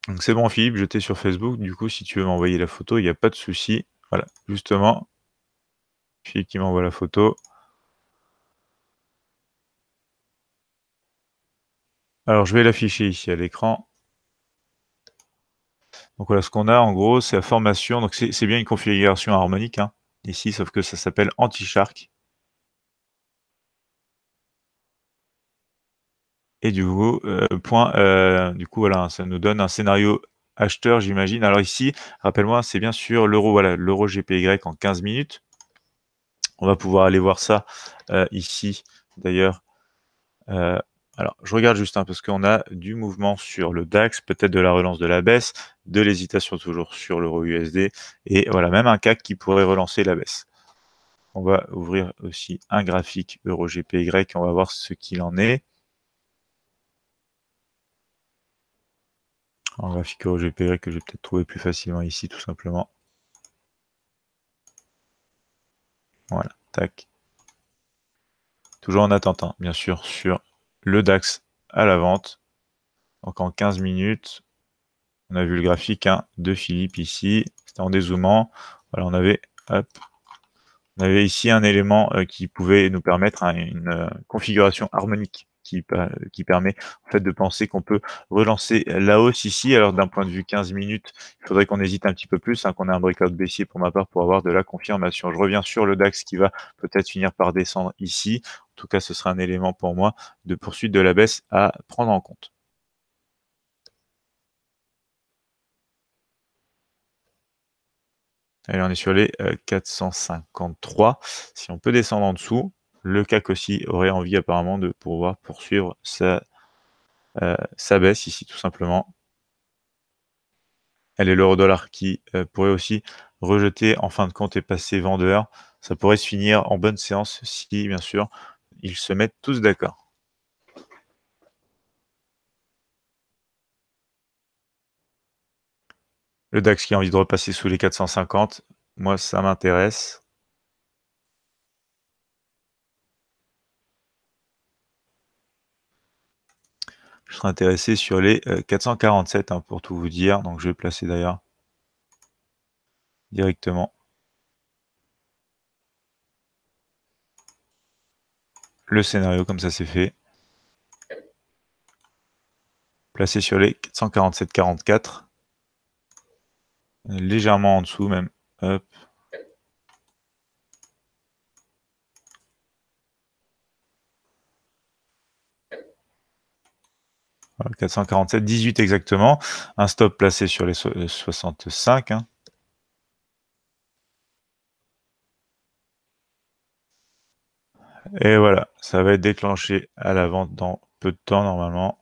Donc c'est bon Philippe, t'ai sur Facebook, du coup si tu veux m'envoyer la photo, il n'y a pas de souci justement, qui m'envoie la photo. Alors, je vais l'afficher ici à l'écran. Donc voilà ce qu'on a en gros, c'est la formation. Donc c'est bien une configuration harmonique hein, ici, sauf que ça s'appelle anti-shark. Et du coup, euh, point, euh, du coup, voilà, ça nous donne un scénario acheteur, j'imagine. Alors ici, rappelle-moi, c'est bien sûr l'euro, voilà, l'euro GPY en 15 minutes. On va pouvoir aller voir ça euh, ici, d'ailleurs. Euh, alors, je regarde juste un hein, parce qu'on a du mouvement sur le DAX, peut-être de la relance de la baisse, de l'hésitation toujours sur l'euro USD, et voilà, même un CAC qui pourrait relancer la baisse. On va ouvrir aussi un graphique euro GPY, on va voir ce qu'il en est. graphique graphique GPR que j'ai peut-être trouvé plus facilement ici tout simplement. Voilà, tac. Toujours en attendant, bien sûr, sur le DAX à la vente. Donc en 15 minutes, on a vu le graphique hein, de Philippe ici. C'était en dézoomant. Voilà, on avait, hop, on avait ici un élément euh, qui pouvait nous permettre hein, une euh, configuration harmonique euh, qui, permet en fait de penser qu'on peut relancer la hausse ici. Alors d'un point de vue 15 minutes, il faudrait qu'on hésite un petit peu plus, hein, qu'on ait un breakout baissier pour ma part pour avoir de la confirmation. Je reviens sur le DAX qui va peut-être finir par descendre ici. En tout cas, ce sera un élément pour moi de poursuite de la baisse à prendre en compte. Allez, on est sur les 453. Euh, si on peut descendre en dessous, le CAC aussi aurait envie apparemment de pouvoir poursuivre sa, euh, sa baisse ici tout simplement. Elle est l'euro dollar qui euh, pourrait aussi rejeter en fin de compte et passer vendeur. Ça pourrait se finir en bonne séance si bien sûr ils se mettent tous d'accord. Le DAX qui a envie de repasser sous les 450, moi ça m'intéresse. intéressé sur les 447 euh, hein, pour tout vous dire. Donc je vais placer d'ailleurs directement le scénario comme ça c'est fait. Placé sur les 447-44. Légèrement en dessous même. Hop. 447, 18 exactement. Un stop placé sur les 65. Euh, hein. Et voilà, ça va être déclenché à la vente dans peu de temps normalement.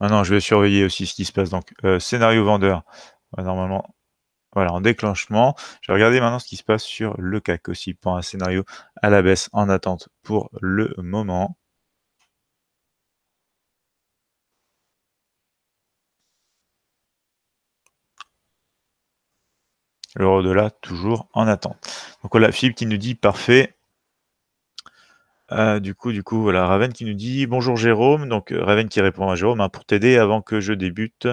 Maintenant, ah je vais surveiller aussi ce qui se passe. Donc, euh, scénario vendeur, normalement, voilà, en déclenchement. Je vais regarder maintenant ce qui se passe sur le CAC aussi pour un scénario à la baisse en attente pour le moment. L'euro de là, toujours en attente. Donc voilà, Philippe qui nous dit parfait, ah, du coup, du coup, voilà, Raven qui nous dit bonjour Jérôme. Donc euh, Raven qui répond à Jérôme hein, pour t'aider avant que je débute.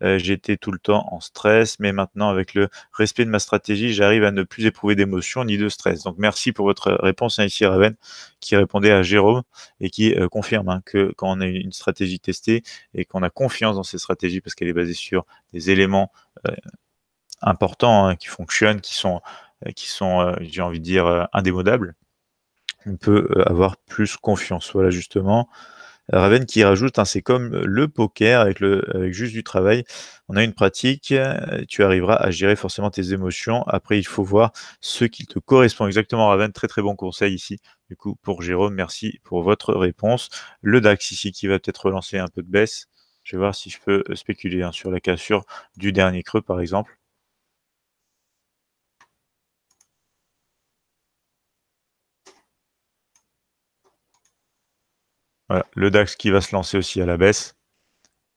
Euh, j'étais tout le temps en stress, mais maintenant avec le respect de ma stratégie, j'arrive à ne plus éprouver d'émotion ni de stress. Donc merci pour votre réponse hein, ici Raven qui répondait à Jérôme et qui euh, confirme hein, que quand on a une stratégie testée et qu'on a confiance dans ces stratégies parce qu'elle est basée sur des éléments importants qui fonctionnent, qui sont qui sont, j'ai envie de dire, indémodables on peut euh, avoir plus confiance. Voilà justement. Raven qui rajoute, hein, c'est comme le poker avec, le, juste du travail. On a une pratique, euh, tu arriveras à gérer forcément tes émotions. Après, il faut voir ce qui te correspond exactement. Raven, très très bon conseil ici. Du coup, pour Jérôme, merci pour votre réponse. Le DAX ici qui va peut-être relancer un peu de baisse. Je vais voir si je peux euh, spéculer hein, sur la cassure du dernier creux, par exemple. le DAX qui va se lancer aussi à la baisse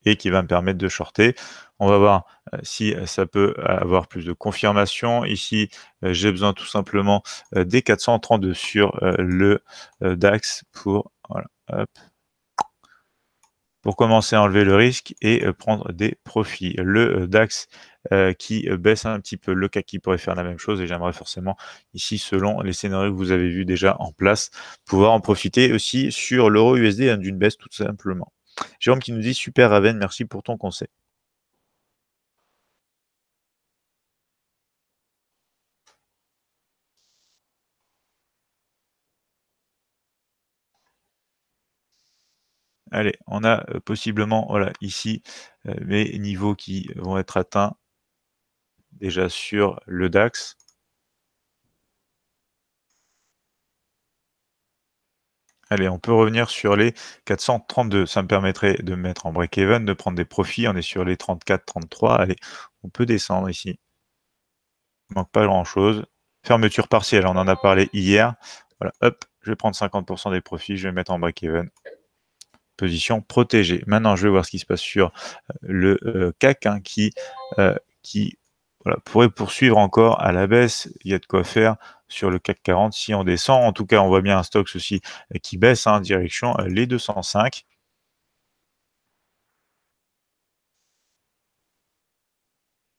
et qui va me permettre de shorter. On va voir euh, si euh, ça peut avoir plus de confirmation. Ici, euh, j'ai besoin tout simplement des 432 sur le DAX pour, pour commencer à enlever le risque et prendre des profits. Le DAX euh, qui euh, baisse un petit peu. Le CAC qui pourrait faire la même chose et j'aimerais forcément ici, selon les scénarios que vous avez vus déjà en place, pouvoir en profiter aussi sur l'euro USD hein, d'une baisse tout simplement. Jérôme qui nous dit super Raven, merci pour ton conseil. Allez, on a euh, possiblement voilà, ici mes les niveaux qui vont être atteints déjà sur le DAX. Allez, on peut revenir sur les 432. Ça me permettrait de mettre en break-even, de prendre des profits. On est sur les 34, 33. Allez, on peut descendre ici. Il manque pas grand-chose. Fermeture partielle, on en a parlé hier. Voilà, hop, je vais prendre 50% des profits, je vais mettre en break-even. Position protégée. Maintenant, je vais voir ce qui se passe sur euh, le euh, CAC hein, qui, euh, qui on pourrait poursuivre encore à la baisse. Il y a de quoi faire sur le CAC 40 si on descend. En tout cas, on voit bien un stock aussi euh, qui baisse en hein, direction euh, les 205.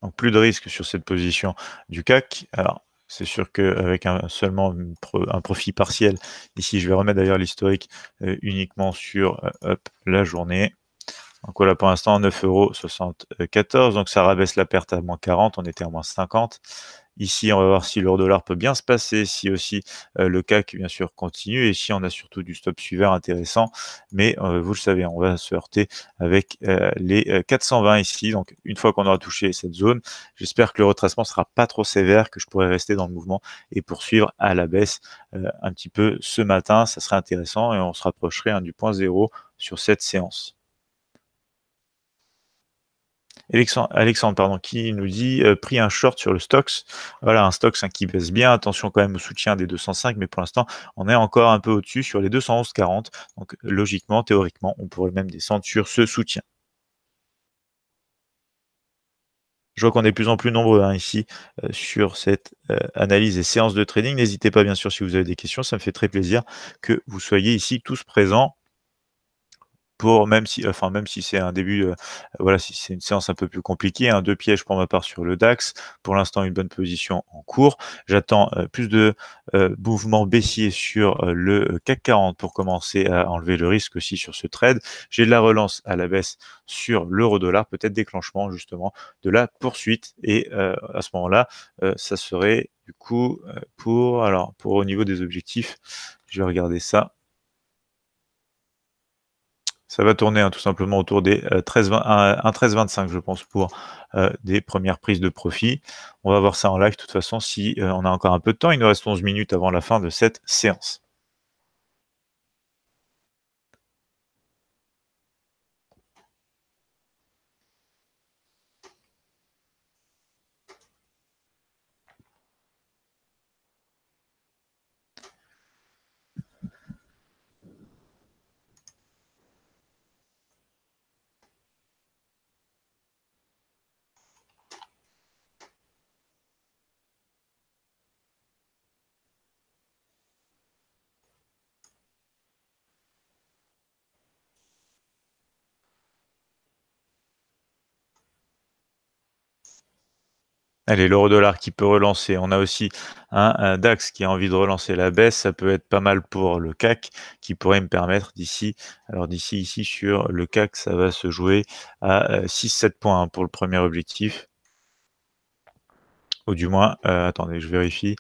Donc plus de risque sur cette position du CAC. Alors, c'est sûr qu'avec un, seulement un profit partiel, ici je vais remettre d'ailleurs l'historique euh, uniquement sur la journée. Donc voilà, pour l'instant, 9,74€. Donc ça rabaisse la perte à moins 40, on était à moins 50. Ici, on va voir si l'euro dollar peut bien se passer, si aussi euh, le CAC, bien sûr, continue, et si on a surtout du stop suiveur intéressant. Mais euh, vous le savez, on va se heurter avec euh, les 420 ici. Donc, une fois qu'on aura touché cette zone, j'espère que le retracement sera pas trop sévère, que je pourrai rester dans le mouvement et poursuivre à la baisse un petit peu ce matin. Ça serait intéressant et on se rapprocherait hein, du point zéro sur cette séance. Alexandre, pardon, qui nous dit euh, pris un short sur le stocks, Voilà, un stocks hein, qui baisse bien. Attention quand même au soutien des 205, mais pour l'instant, on est encore un peu au-dessus sur les 211,40. Donc logiquement, théoriquement, on pourrait même descendre sur ce soutien. Je vois qu'on est de plus en plus nombreux hein, ici euh, sur cette euh, analyse et séance de trading. N'hésitez pas, bien sûr, si vous avez des questions, ça me fait très plaisir que vous soyez ici tous présents même si, enfin même si c'est un début, euh, voilà, si c'est une séance un peu plus compliquée, un hein, deux pièges pour ma part sur le DAX. Pour l'instant, une bonne position en cours. J'attends euh, plus de euh, mouvements baissiers sur le CAC 40 pour commencer à enlever le risque aussi sur ce trade. J'ai de la relance à la baisse sur l'euro-dollar, peut-être déclenchement justement de la poursuite. Et à ce moment-là, ça serait du coup pour alors pour au niveau des objectifs, je vais regarder ça. Ça va tourner hein, tout simplement autour des 13, euh, je pense, pour euh, des premières prises de profit. On va voir ça en live de toute façon si euh, on a encore un peu de temps. Il nous reste 11 minutes avant la fin de cette séance. Allez, l'euro dollar qui peut relancer. On a aussi un, DAX qui a envie de relancer la baisse. Ça peut être pas mal pour le CAC qui pourrait me permettre d'ici. Alors d'ici ici sur le CAC, ça va se jouer à 6-7 euh, points hein, pour le premier objectif. Ou du moins, euh, attendez, je vérifie.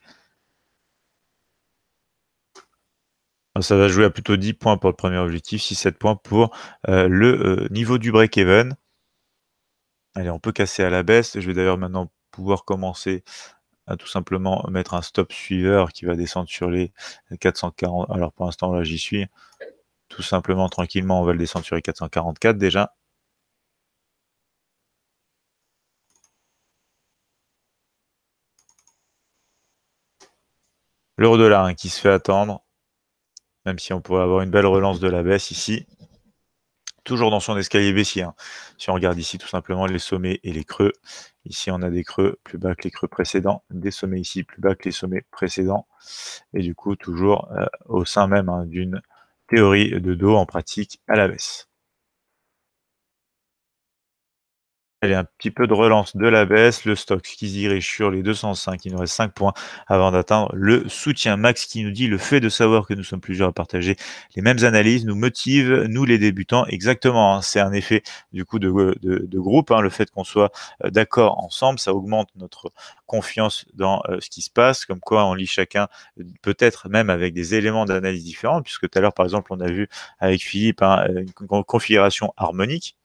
Ah, ça va jouer à plutôt 10 points pour le premier objectif, 6-7 points pour euh, le niveau du break-even. Allez, on peut casser à la baisse. Je vais d'ailleurs maintenant pouvoir commencer à tout simplement mettre un stop suiveur qui va descendre sur les 440. Alors pour l'instant, là, j'y suis. Tout simplement, tranquillement, on va le descendre sur les 444 déjà. L'euro dollar hein, qui se fait attendre, même si on pourrait avoir une belle relance de la baisse ici toujours dans son escalier baissier. Hein. Si on regarde ici tout simplement les sommets et les creux, ici on a des creux plus bas que les creux précédents, des sommets ici plus bas que les sommets précédents, et du coup toujours euh, au sein même hein, d'une théorie de dos en pratique à la baisse. Allez, un petit peu de relance de la baisse. Le stock qui se dirige sur les 205. Il nous reste 5 points avant d'atteindre le soutien. Max qui nous dit le fait de savoir que nous sommes plusieurs à partager les mêmes analyses nous motive, nous les débutants. Exactement. Hein. C'est un effet du coup de, groupe. Hein. Le fait qu'on soit euh, d'accord ensemble, ça augmente notre confiance dans euh, ce qui se passe. Comme quoi, on lit chacun euh, peut-être même avec des éléments d'analyse différents. Puisque tout à l'heure, par exemple, on a vu avec Philippe hein, une configuration harmonique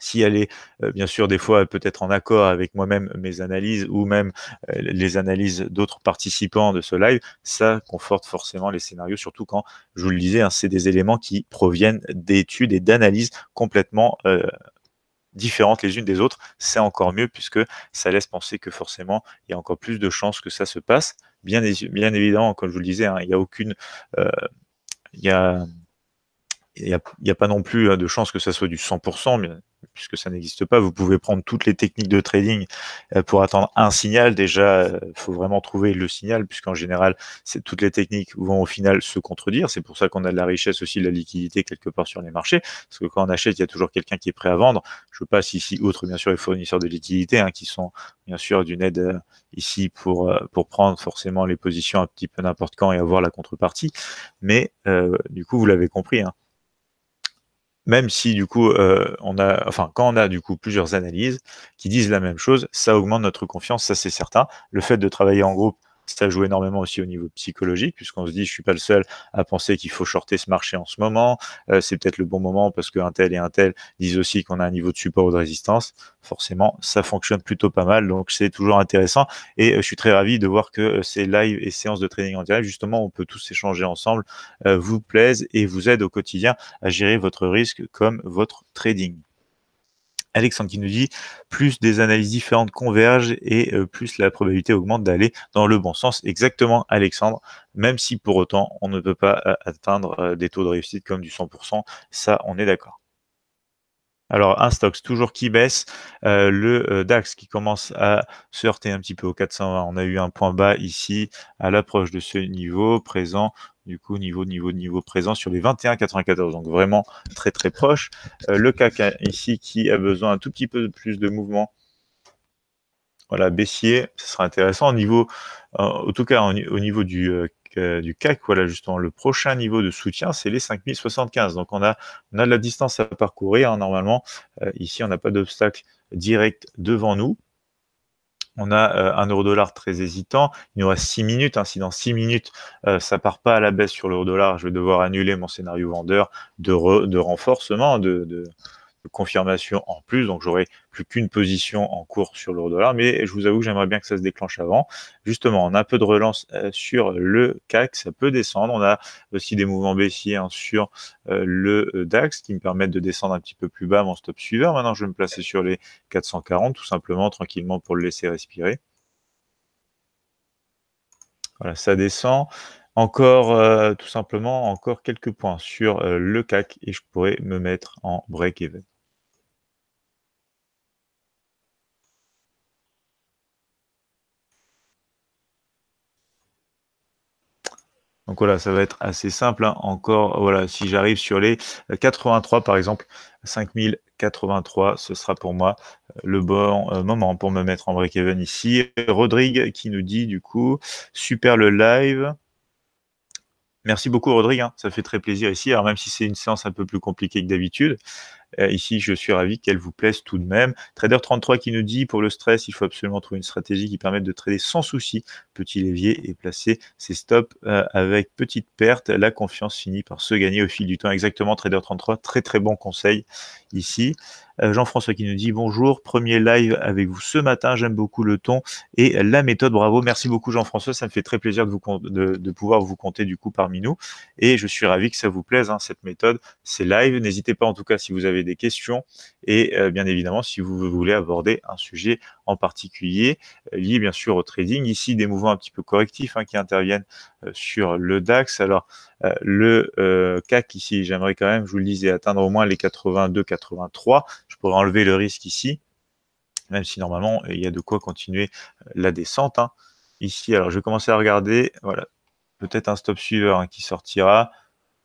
si elle est euh, bien sûr des fois peut-être en accord avec moi-même mes analyses ou même euh, les analyses d'autres participants de ce live, ça conforte forcément les scénarios, surtout quand, je vous le disais, hein, c'est des éléments qui proviennent d'études et d'analyses complètement euh, différentes les unes des autres. C'est encore mieux puisque ça laisse penser que forcément il y a encore plus de chances que ça se passe. Bien, évidemment, comme je vous le disais, hein, il n'y a aucune... il y a il n'y a, pas non plus hein, de chance que ça soit du 100%, mais puisque ça n'existe pas, vous pouvez prendre toutes les techniques de trading euh, pour attendre un signal. Déjà, il euh, faut vraiment trouver le signal, puisqu'en général, toutes les techniques vont au final se contredire. C'est pour ça qu'on a de la richesse aussi, de la liquidité quelque part sur les marchés, parce que quand on achète, il y a toujours quelqu'un qui est prêt à vendre. Je passe ici, outre bien sûr les fournisseurs de liquidité, hein, qui sont bien sûr d'une aide euh, ici pour, pour prendre forcément les positions un petit peu n'importe quand et avoir la contrepartie. Mais du coup, vous l'avez compris. Hein, même si du coup euh, on a, enfin quand on a du coup plusieurs analyses qui disent la même chose, ça augmente notre confiance, ça c'est certain. Le fait de travailler en groupe, ça joue énormément aussi au niveau psychologique, puisqu'on se dit, je suis pas le seul à penser qu'il faut shorter ce marché en ce moment. Euh, c'est peut-être le bon moment parce qu'un tel et un tel disent aussi qu'on a un niveau de support ou de résistance. Forcément, ça fonctionne plutôt pas mal. Donc, c'est toujours intéressant. Et euh, je suis très ravi de voir que euh, ces lives et séances de trading en direct, justement, on peut tous échanger ensemble, vous plaisent et vous aident au quotidien à gérer votre risque comme votre trading. Alexandre hein, qui nous dit plus des analyses différentes convergent et euh, plus la probabilité augmente d'aller dans le bon sens. Exactement, Alexandre, même si pour autant on ne peut pas euh, atteindre euh, des taux de réussite comme du 100%, ça on est d'accord. Alors un stocks toujours qui baisse, euh, le euh, DAX qui commence à se heurter un petit peu au 420. On a eu un point bas ici à l'approche de ce niveau présent du coup niveau niveau niveau présent sur les 21,94 donc vraiment très très proche euh, le CAC ici qui a besoin un tout petit peu plus de mouvement voilà baissier ce sera intéressant au niveau en tout cas au niveau du du CAC, voilà justement le prochain niveau de soutien, c'est les 5075. Donc on a, on a de la distance à parcourir. Hein, normalement, euh, ici, on n'a pas d'obstacle direct devant nous. On a euh, un euro dollar très hésitant. Il nous reste 6 minutes. Hein. Si dans 6 minutes, euh, ça part pas à la baisse sur l'euro dollar, je vais devoir annuler mon scénario vendeur de, de renforcement, de confirmation en plus, donc j'aurai plus qu'une position en cours sur l'euro dollar, mais je vous avoue que j'aimerais bien que ça se déclenche avant. Justement, on a un peu de relance euh, sur le CAC, ça peut descendre. On a aussi des mouvements baissiers hein, sur euh, le euh, DAX qui me permettent de descendre un petit peu plus bas mon stop suiveur. Maintenant, je vais me placer sur les 440 tout simplement, tranquillement pour le laisser respirer. Voilà, ça descend encore euh, tout simplement encore quelques points sur euh, le CAC et je pourrais me mettre en break-even. Donc voilà, ça va être assez simple. Hein. Encore, voilà, si j'arrive sur les 83 euh, par exemple, 5083, ce sera pour moi le bon moment pour me mettre en break-even ici. Rodrigue qui nous dit du coup, super le live. Merci beaucoup, Rodrigue. Hein. Ça fait très plaisir ici. Alors, même si c'est une séance un peu plus compliquée que d'habitude, euh, ici, je suis ravi qu'elle vous plaise tout de même. Trader33 qui nous dit pour le stress, il faut absolument trouver une stratégie qui permette de trader sans souci, petit levier et placer ses stops euh, avec petite perte. La confiance finit par se gagner au fil du temps. Exactement, Trader33, très très bon conseil ici. Euh, Jean-François qui nous dit bonjour, premier live avec vous ce matin, j'aime beaucoup le ton et la méthode, bravo, merci beaucoup Jean-François, ça me fait très plaisir de, pouvoir vous compter du coup parmi nous et je suis ravi que ça vous plaise hein, cette méthode, c'est live, n'hésitez pas en tout cas si vous avez des questions et euh, bien évidemment si vous voulez aborder un sujet en particulier euh, lié bien sûr au trading. Ici des mouvements un petit peu correctifs hein, qui interviennent euh, sur le DAX. Alors le CAC ici, j'aimerais quand même, je vous le disais, atteindre au moins les 82-83. Je pourrais enlever le risque ici, même si normalement il y a de quoi continuer la descente. Hein. Ici, alors je vais commencer à regarder, voilà, peut-être un stop suiveur hein, qui sortira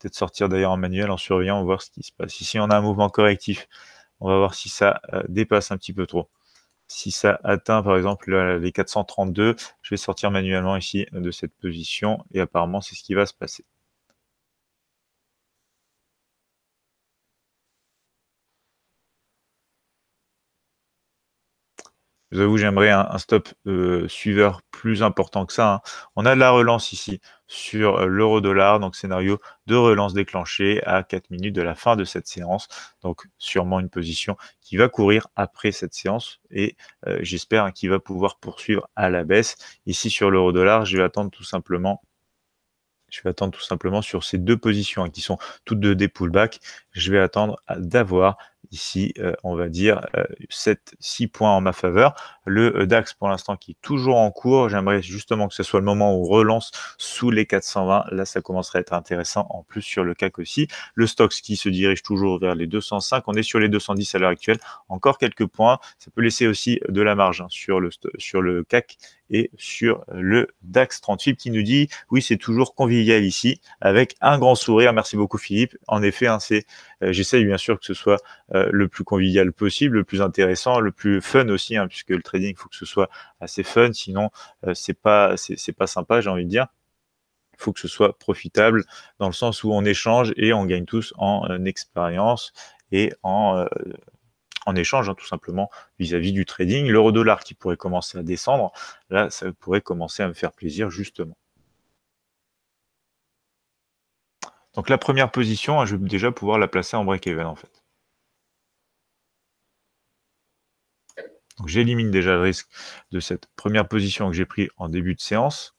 de sortir d'ailleurs en manuel en surveillant, voir ce qui se passe. Ici, on a un mouvement correctif. On va voir si ça euh, dépasse un petit peu trop. Si ça atteint, par exemple, les 432, je vais sortir manuellement ici euh, de cette position et apparemment, c'est ce qui va se passer. vous j'aimerais un, stop euh, suiveur plus important que ça. Hein. On a de la relance ici sur euh, l'euro dollar, donc scénario de relance déclenché à 4 minutes de la fin de cette séance. Donc sûrement une position qui va courir après cette séance et euh, j'espère hein, qu'il va pouvoir poursuivre à la baisse. Ici sur l'euro dollar, je vais attendre tout simplement je vais attendre tout simplement sur ces deux positions hein, qui sont toutes deux des pullbacks. Je vais attendre d'avoir ici, euh, on va dire, 7, euh, 6 points en ma faveur. Le euh, DAX, pour l'instant, qui est toujours en cours. J'aimerais justement que ce soit le moment où on relance sous les 420. Là, ça commencerait à être intéressant, en plus sur le CAC aussi. Le Stox qui se dirige toujours vers les 205. On est sur les 210 à l'heure actuelle. Encore quelques points. Ça peut laisser aussi de la marge hein, sur, le, sur le CAC et sur le DAX 38 qui nous dit oui c'est toujours convivial ici avec un grand sourire merci beaucoup Philippe en effet hein, j'essaye bien sûr que ce soit euh, le plus convivial possible, le plus intéressant, le plus fun aussi, hein, puisque le trading, il faut que ce soit assez fun, sinon ce euh, c'est pas c'est pas sympa, j'ai envie de dire. Il faut que ce soit profitable dans le sens où on échange et on gagne tous en euh, expérience et en en échange, hein, tout simplement, vis-à-vis du trading. L'euro dollar qui pourrait commencer à descendre, là, ça pourrait commencer à me faire plaisir, justement. Donc la première position, hein, je vais déjà pouvoir la placer en break-even, en fait. Donc j'élimine déjà le risque de cette première position que j'ai prise en début de séance.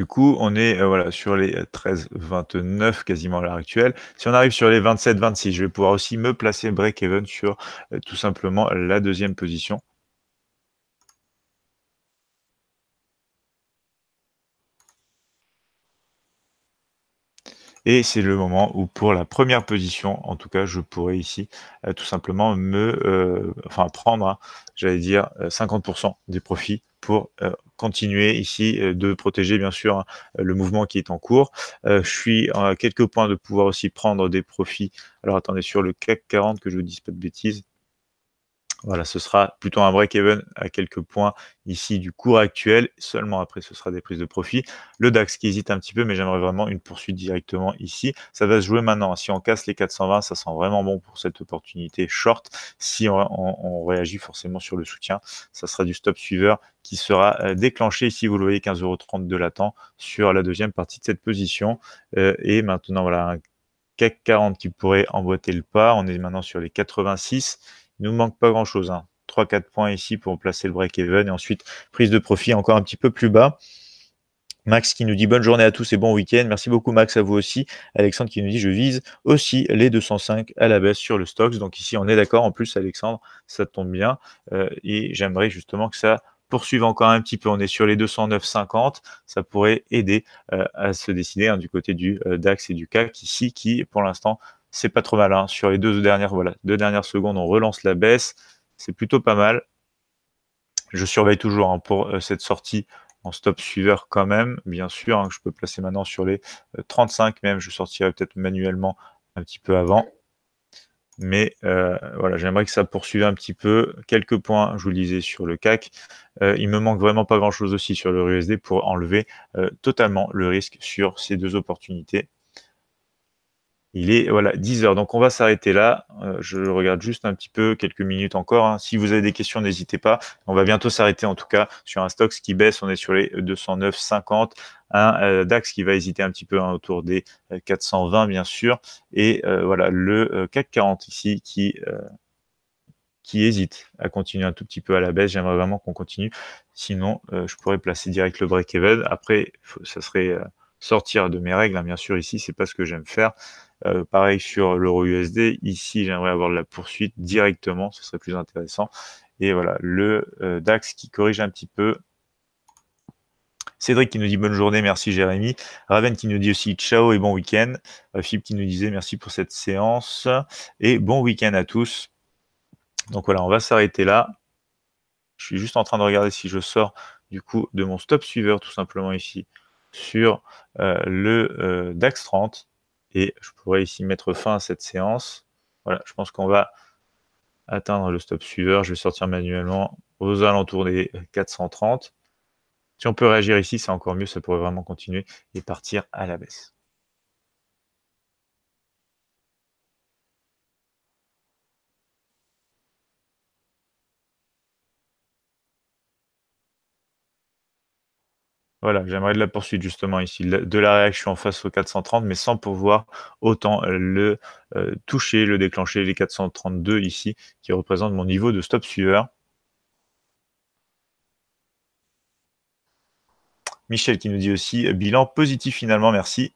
Du coup, on est euh, voilà, sur les 13-29 euh, quasiment à l'heure actuelle. Si on arrive sur les 27-26, je vais pouvoir aussi me placer break-even sur euh, tout simplement la deuxième position. Et c'est le moment où pour la première position, en tout cas, je pourrais ici euh, tout simplement me, euh, enfin prendre, hein, j'allais dire, 50% euh, des profits pour continuer ici de protéger bien sûr hein, le mouvement qui est en cours. je suis à quelques points de pouvoir aussi prendre des profits. Alors attendez, sur le CAC 40 que je ne dise pas de bêtises, voilà, ce sera plutôt un break-even à quelques points ici du cours actuel. Seulement après, ce sera des prises de profit. Le DAX qui hésite un petit peu, mais j'aimerais vraiment une poursuite directement ici. Ça va se jouer maintenant. Si on casse les 420, ça sent vraiment bon pour cette opportunité short. Si on, réagit forcément sur le soutien, ça sera du stop suiveur qui sera euh, déclenché ici. Vous le voyez, 15,30 de latent sur la deuxième partie de cette position. Euh, et maintenant, voilà, un CAC 40 qui pourrait emboîter le pas. On est maintenant sur les 86. Il nous manque pas grand-chose. 3-4 hein. points ici pour placer le break-even et ensuite prise de profit encore un petit peu plus bas. Max qui nous dit bonne journée à tous et bon week-end. Merci beaucoup Max, à vous aussi. Alexandre qui nous dit je vise aussi les 205 à la baisse sur le stocks. Donc ici on est d'accord. En plus Alexandre, ça tombe bien. Euh, et j'aimerais justement que ça poursuive encore un petit peu. On est sur les 209,50. Ça pourrait aider euh, à se décider hein, du côté du euh, DAX et du CAC ici qui pour l'instant c'est pas trop mal. Hein. Sur les deux dernières, voilà, deux dernières secondes, on relance la baisse. C'est plutôt pas mal. Je surveille toujours hein, pour euh, cette sortie en stop suiveur quand même, bien sûr, hein, je peux placer maintenant sur les 35 euh, même. Je sortirai peut-être manuellement un petit peu avant. Mais euh, voilà, j'aimerais que ça poursuive un petit peu. Quelques points, je vous le disais, sur le CAC. Il il me manque vraiment pas grand-chose aussi sur le USD pour enlever totalement le risque sur ces deux opportunités. Il est voilà 10 heures. Donc on va s'arrêter là. Euh, je regarde juste un petit peu, quelques minutes encore. Hein. Si vous avez des questions, n'hésitez pas. On va bientôt s'arrêter en tout cas sur un stock qui baisse. On est sur les 209,50. Un euh, DAX qui va hésiter un petit peu hein, autour des 420 euh, bien sûr. Et voilà le CAC 40 ici qui qui hésite à continuer un tout petit peu à la baisse. J'aimerais vraiment qu'on continue. Sinon, je pourrais placer direct le break-even. Après, ça serait sortir de mes règles. Hein. Bien sûr, ici, c'est pas ce que j'aime faire. Euh, pareil sur l'euro USD. Ici, j'aimerais avoir la poursuite directement, ce serait plus intéressant. Et voilà, le euh, DAX qui corrige un petit peu. Cédric qui nous dit bonne journée, merci Jérémy. Raven qui nous dit aussi ciao et bon week-end. Euh, Philippe qui nous disait merci pour cette séance et bon week-end à tous. Donc voilà, on va s'arrêter là. Je suis juste en train de regarder si je sors du coup de mon stop suiveur tout simplement ici sur le DAX 30. Et je pourrais ici mettre fin à cette séance. Voilà, je pense qu'on va atteindre le stop suiveur. Je vais sortir manuellement aux alentours des 430. Si on peut réagir ici, c'est encore mieux. Ça pourrait vraiment continuer et partir à la baisse. Voilà, j'aimerais de la poursuite justement ici, de la réaction face au 430, mais sans pouvoir autant le euh, toucher, le déclencher, les 432 ici, qui représentent mon niveau de stop suiveur. Michel qui nous dit aussi, euh, bilan positif finalement, merci.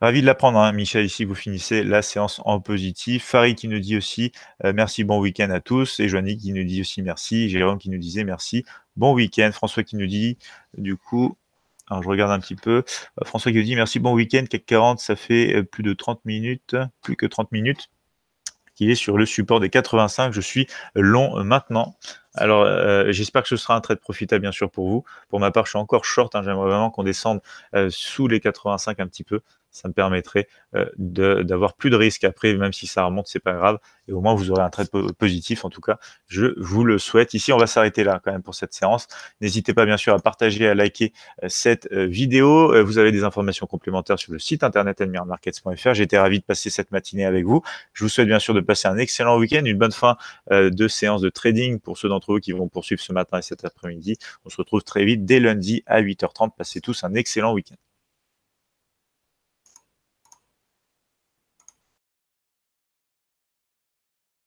Ravi de l'apprendre, hein, Michel, ici vous finissez la séance en positif. Farid qui nous dit aussi euh, merci, bon week-end à tous. Et Joannick qui nous dit aussi merci. Jérôme qui nous disait merci. Bon week-end. François qui nous dit, du coup, alors je regarde un petit peu. Euh, François qui nous dit merci, bon week-end. CAC 40, ça fait euh, plus de 30 minutes, plus que 30 minutes qu'il est sur le support des 85. Je suis long maintenant. Alors, euh, j'espère que ce sera un trade profitable, bien sûr, pour vous. Pour ma part, je suis encore short. Hein. J'aimerais vraiment qu'on descende euh, sous les 85 un petit peu. Ça me permettrait euh, d'avoir plus de risques. Après, même si ça remonte, c'est pas grave. Et au moins, vous aurez un trade positif. En tout cas, je vous le souhaite. Ici, on va s'arrêter là quand même pour cette séance. N'hésitez pas, bien sûr, à partager, à liker cette vidéo. vous avez des informations complémentaires sur le site internet admiralmarkets.fr. J'étais ravi de passer cette matinée avec vous. Je vous souhaite, bien sûr, de passer un excellent week-end, une bonne fin de séance de trading pour ceux d'entre entre eux qui vont poursuivre ce matin et cet après-midi. On se retrouve très vite dès lundi à 8h30. Passez tous un excellent week-end.